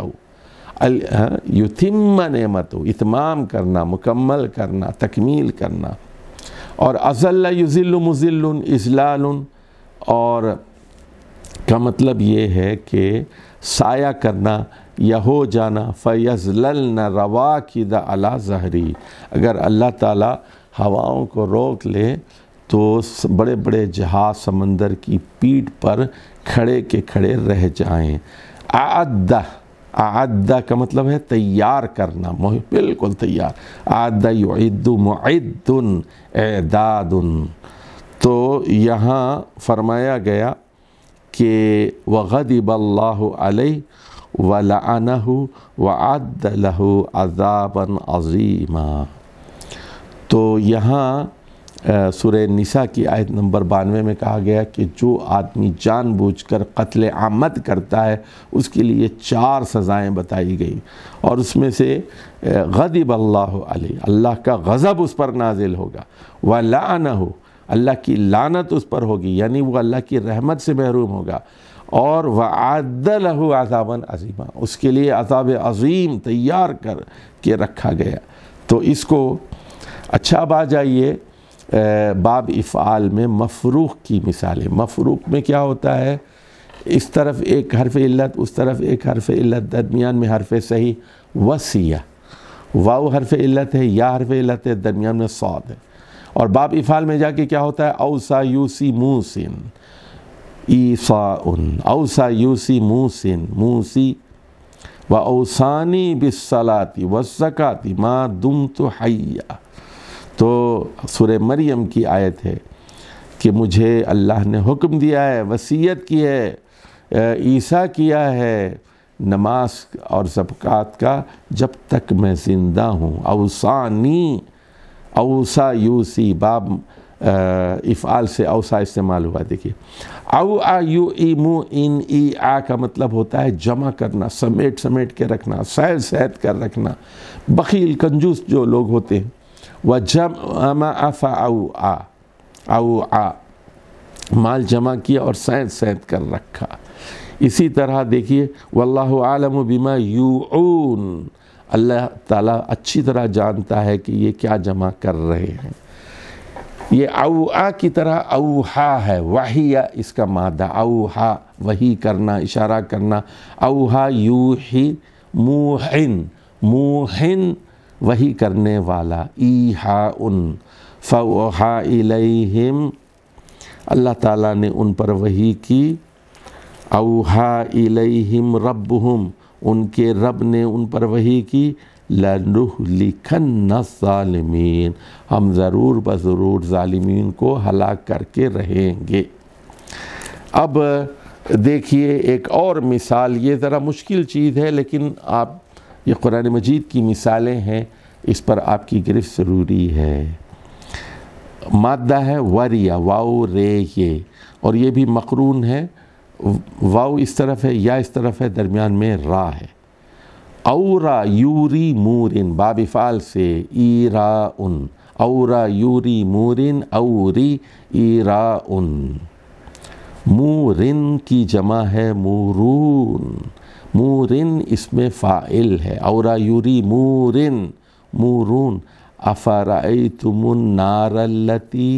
युतिम नमत इतमाम करना मुकम्मल करना तकमील करना और अजल युजिल मुजिल इजलाल और का मतलब ये है कि साया करना या हो जाना फ़ैज़ल न रवा की द अला जहरी अगर अल्लाह ताला हवाओं को रोक ले तो बड़े बड़े जहाज समंदर की पीठ पर खड़े के खड़े रह जाएं आदा आदा का मतलब है तैयार करना बिल्कुल तैयार आदा युद्दु मुद्दन तो यहाँ फरमाया गया कि वगदबल्लाल वलानह व आदलह अजाबन अजीमा तो यहाँ सुर निसा की आयत नंबर बानवे में कहा गया कि जो आदमी जानबूझकर कत्ल आमद करता है उसके लिए चार सज़ाएं बताई गई और उसमें से गदीब अल्लाह अल्लाह का गज़ब उस पर नाजिल होगा व ला हो अल्लाह की लानत उस पर होगी यानी वो अल्लाह की रहमत से महरूम होगा और व आदल आज़ाबन अजीमा उसके लिए अजाब अजीम तैयार कर के रखा गया तो इसको अच्छा बात आइए जाइए बाब इफ़ाल में मफरूख की मिसालें मफरूक में क्या होता है इस तरफ एक हरफ इल्लत उस तरफ एक हरफ इल्लत दरमियान में हरफ सही वसिया वाऊ हरफ इल्लत है या हरफ इल्लत है दरमियान में सौद है और बाब इफ़ाल में जाके क्या होता है अवसा यूसी मूसिन ईसा उन औसा यूसी मूसिन मूसी व ओसानी बिसलाती व माँ दुम तो हया तो सुर मरियम की आयत है कि मुझे अल्लाह ने हुक्म दिया है वसीयत की है ईसा किया है नमाज और सबकात का जब तक मैं ज़िंदा हूँ अवसानी अवसा यूसी बाब इफ़ाल से अवसा इस्तेमाल हुआ देखिए अव आ यू ई मु इन ई आ का मतलब होता है जमा करना समेट समेट के रखना सैर सैद कर रखना बकील कंजूस जो लोग होते हैं व जमा फ़ा आ माल जमा किया और सैद सैद कर रखा इसी तरह देखिए वल्लाह आलम बिमा यून अल्लाह ताला अच्छी तरह जानता है कि ये क्या जमा कर रहे हैं ये अवआ की तरह अवहा है वाहिया इसका मादा अवहा वही करना इशारा करना अवहा ही मुहिन मुहिन वही करने वाला ई हा उन फ़ा अल्लाह ताला ने उन पर वही की अवहा इलहिम हम उनके रब ने उन पर वही की लनुह लिखन ालमीन हम ज़रूर ब ज़रूर ालमीन को हलाक करके रहेंगे अब देखिए एक और मिसाल ये ज़रा मुश्किल चीज़ है लेकिन आप ये कुरान मजीद की मिसालें हैं इस पर आपकी गिरफ्त ज़रूरी है मादा है वरिया वाओ रे ये और ये भी मकरून है वाओ इस तरफ है या इस तरफ है दरमियान में रा है औरा यूरी मूरिन बाबिफाल से ईरा उन औरा यूरी मूरिन औरी ईरा उन मूरिन की जमा है मूरून मूरिन इसमें फ़ाइल है और यूरी मूरिन मूरून अफ़रा तुम नारलती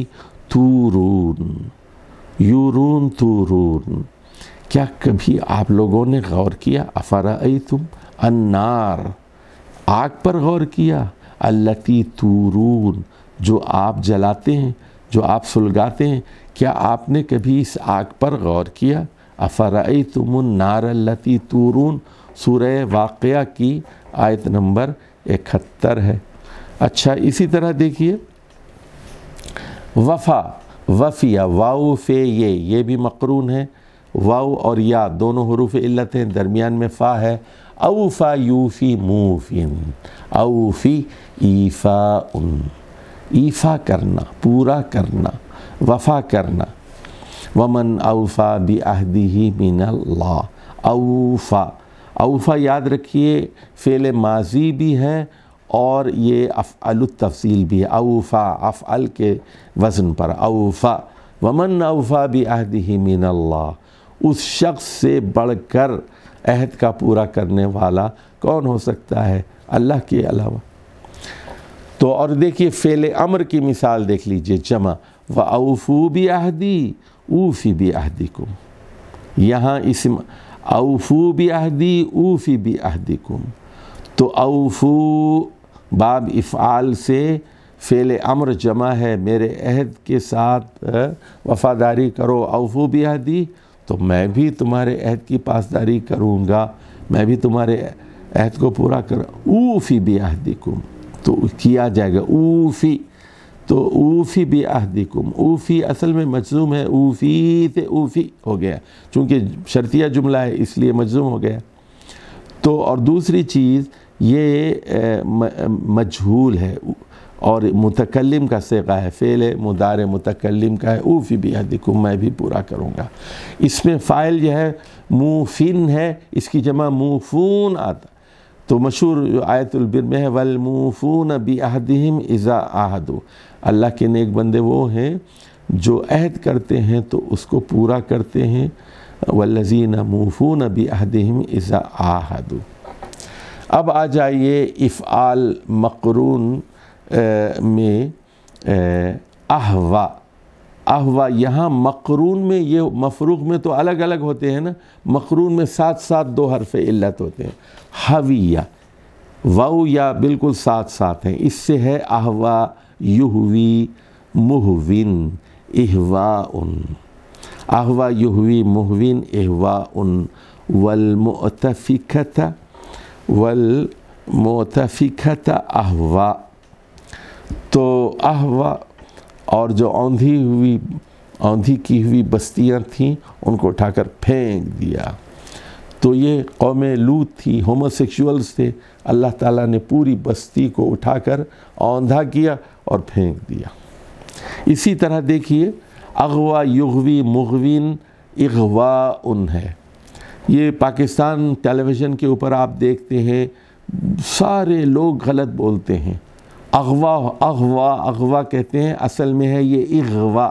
तूरून यूरून तूरून क्या कभी आप लोगों ने गौर किया अफ़रा तुम अन्नार आग पर गौर किया अल्लती तूरून जो आप जलाते हैं जो आप सुलगाते हैं क्या आपने कभी इस आग पर गौर किया अफ़रई तुमन नारती तुरून सूर्य वाक़ की आयत नंबर इकहत्तर है अच्छा इसी तरह देखिए वफ़ा वफ़िया वाऊ फ़े ये ये भी मकरून है वाऊ और या दोनों हरूफ इल्लत हैं दरमियान में फ़ा है अवफ़ा यूफ़ी मूफ़िन अवफ़ी ईफ़ा उन ईफ़ा करना पूरा करना वफ़ा करना वमन अवफ़ा बी आहदी ही ला अवफ़ा अवफ़ा याद रखिए फ़ेल माजी भी है और ये अफअल तफसील भी है अवफ़ा अफ़ल के वज़न पर अवफ़ा वमन अवफ़ा बी आहदी ही ला उस शख्स से बढ़कर अहद का पूरा करने वाला कौन हो सकता है अल्लाह के अलावा तो और देखिए फेले अमर की मिसाल देख लीजिए जमा व अवफू भी आहदी ऊफी बी अहदी को यहाँ इस अवफू बी अहदी ऊफी बी अहदी को तो अवफू बाब इफ़ाल से फेल अमर जमा है मेरे अहद के साथ वफादारी करो अवफू भी अहदी तो मैं भी तुम्हारे अहद की पासदारी करूँगा मैं भी तुम्हारे अहद को पूरा कर ऊफ़ी भी अहदी कुम तो किया जाएगा ऊफ़ी तो ऊफ़ी बे आहदिकुम ऊफ़ी असल में मजलूम है ऊफ़ी से ऊफ़ी हो गया चूँकि शर्तिया जुमला है इसलिए मजलूम हो गया तो और दूसरी चीज़ ये मजहूल है और मुतकलम का सेगा है फ़ेल है मुदार मुतकलम का है ऊफ़ी भी अधिकुम मैं भी पूरा करूँगा इसमें फ़ाइल जो है मुफिन है इसकी जमा मुफून आता तो मशहूर आयतुलबिर में है वल मुफून अहदिम इज़ा आहदो अल्लाह के नेक बंदे वो हैं जो अहद करते हैं तो उसको पूरा करते हैं वल्लजीन मूफून बी अहदम इज़ा आहदू अब आ जाइए इफ़ाल मकरून में अहवा अहवा यहाँ मकरून में ये मफरूक में तो अलग अलग होते हैं ना मकरून में साथ साथ दो हरफ इल्लत होते हैं हविया वाऊ या बिल्कुल साथ साथ हैं इससे है अहवा युहवी मुहविन इहवा उन अहवा युहवी मुहविन इहवा उन वलमोतफ़िकत वलमतफ़िकत अहवा तो अहवा और जो आंधी हुई आंधी की हुई बस्तियां थीं उनको उठाकर फेंक दिया तो ये कौम लूत थी होमोसेक्सुअल्स थे अल्लाह ताला ने पूरी बस्ती को उठाकर औंधा किया और फेंक दिया इसी तरह देखिए अगवा युगवी मुगवीन अगवा उन है ये पाकिस्तान टेलीविज़न के ऊपर आप देखते हैं सारे लोग गलत बोलते हैं अगवा अगवा अगवा कहते हैं असल में है ये अगवा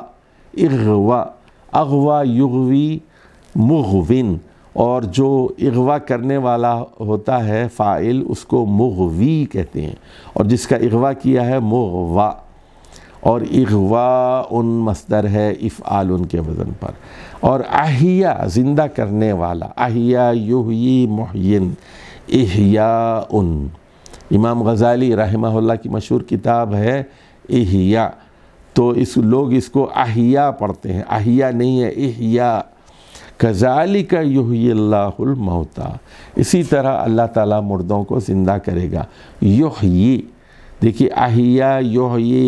अगवा अगवा युगवी मुगविन और जो अगवा करने वाला होता है फ़ाइल उसको मुगवी कहते हैं और जिसका अगवा किया है मुगवा और अगवा उन मसदर है इफ़ाल उनके वज़न पर और आहिया ज़िंदा करने वाला आहिया युही मुहयन इहिया उन इमाम गज़ाली रहमा की मशहूर किताब है इहिया तो इस लोग इसको आहिया पढ़ते हैं आहिया नहीं है इहिया कजाली का युहल्लामौता इसी तरह अल्लाह ताला मुर्दों को ज़िंदा करेगा युहयी देखिए आहिया युहयी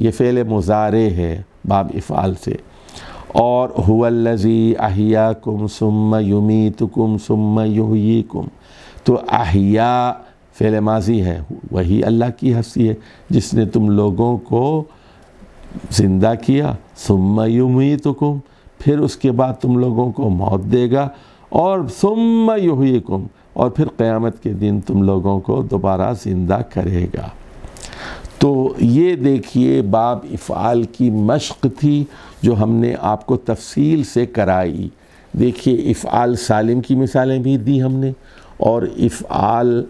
ये फ़ेल मुजारे है बाब इफ़ाल से और हुवल्लज़ी आहिया कुम सुम युमी तुकुम सुम युहयी कुम तो आहिया फ़ेल माजी है वही अल्लाह की हस्ती है जिसने तुम लोगों को ज़िंदा किया सुम युमी तुकुम फिर उसके बाद तुम लोगों को मौत देगा और सुम कुम और फिर क़्यामत के दिन तुम लोगों को दोबारा ज़िंदा करेगा तो ये देखिए बाब इफ़ाल की मशक़ थी जो हमने आपको तफसील से कराई देखिए इफ़ाल सालिम की मिसालें भी दी हमने और इफ़ाल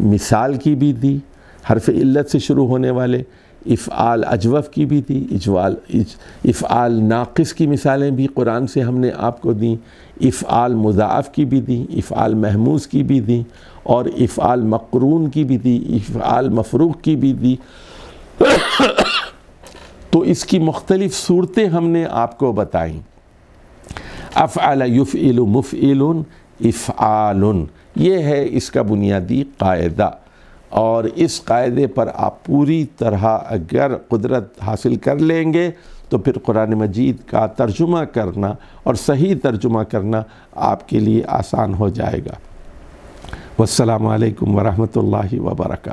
मिसाल की भी दी हरफ इल्लत से शुरू होने वाले इफ़ाल अजवफ़ की भी थी इजवाल इफ़ाल नाक़ की मिसालें भी कुरान से हमने आपको दी इफ़ाल मुजाफ़ की भी दी इफ़ाल महमूज की भी दी और इफ़ाल मकरून की भी दी इफ़ाल मफरूक की भी दी तो इसकी मुख्तलिफ़ सूरतें हमने आपको बताई अफ़ल युफ़ मुफ़ इफ़ाल ये है इसका बुनियादी कायदा और इस कायदे पर आप पूरी तरह अगर कुदरत हासिल कर लेंगे तो फिर कुरान मजीद का तर्जुमा करना और सही तर्जुमा करना आपके लिए आसान हो जाएगा वालकम वरहमल वर्का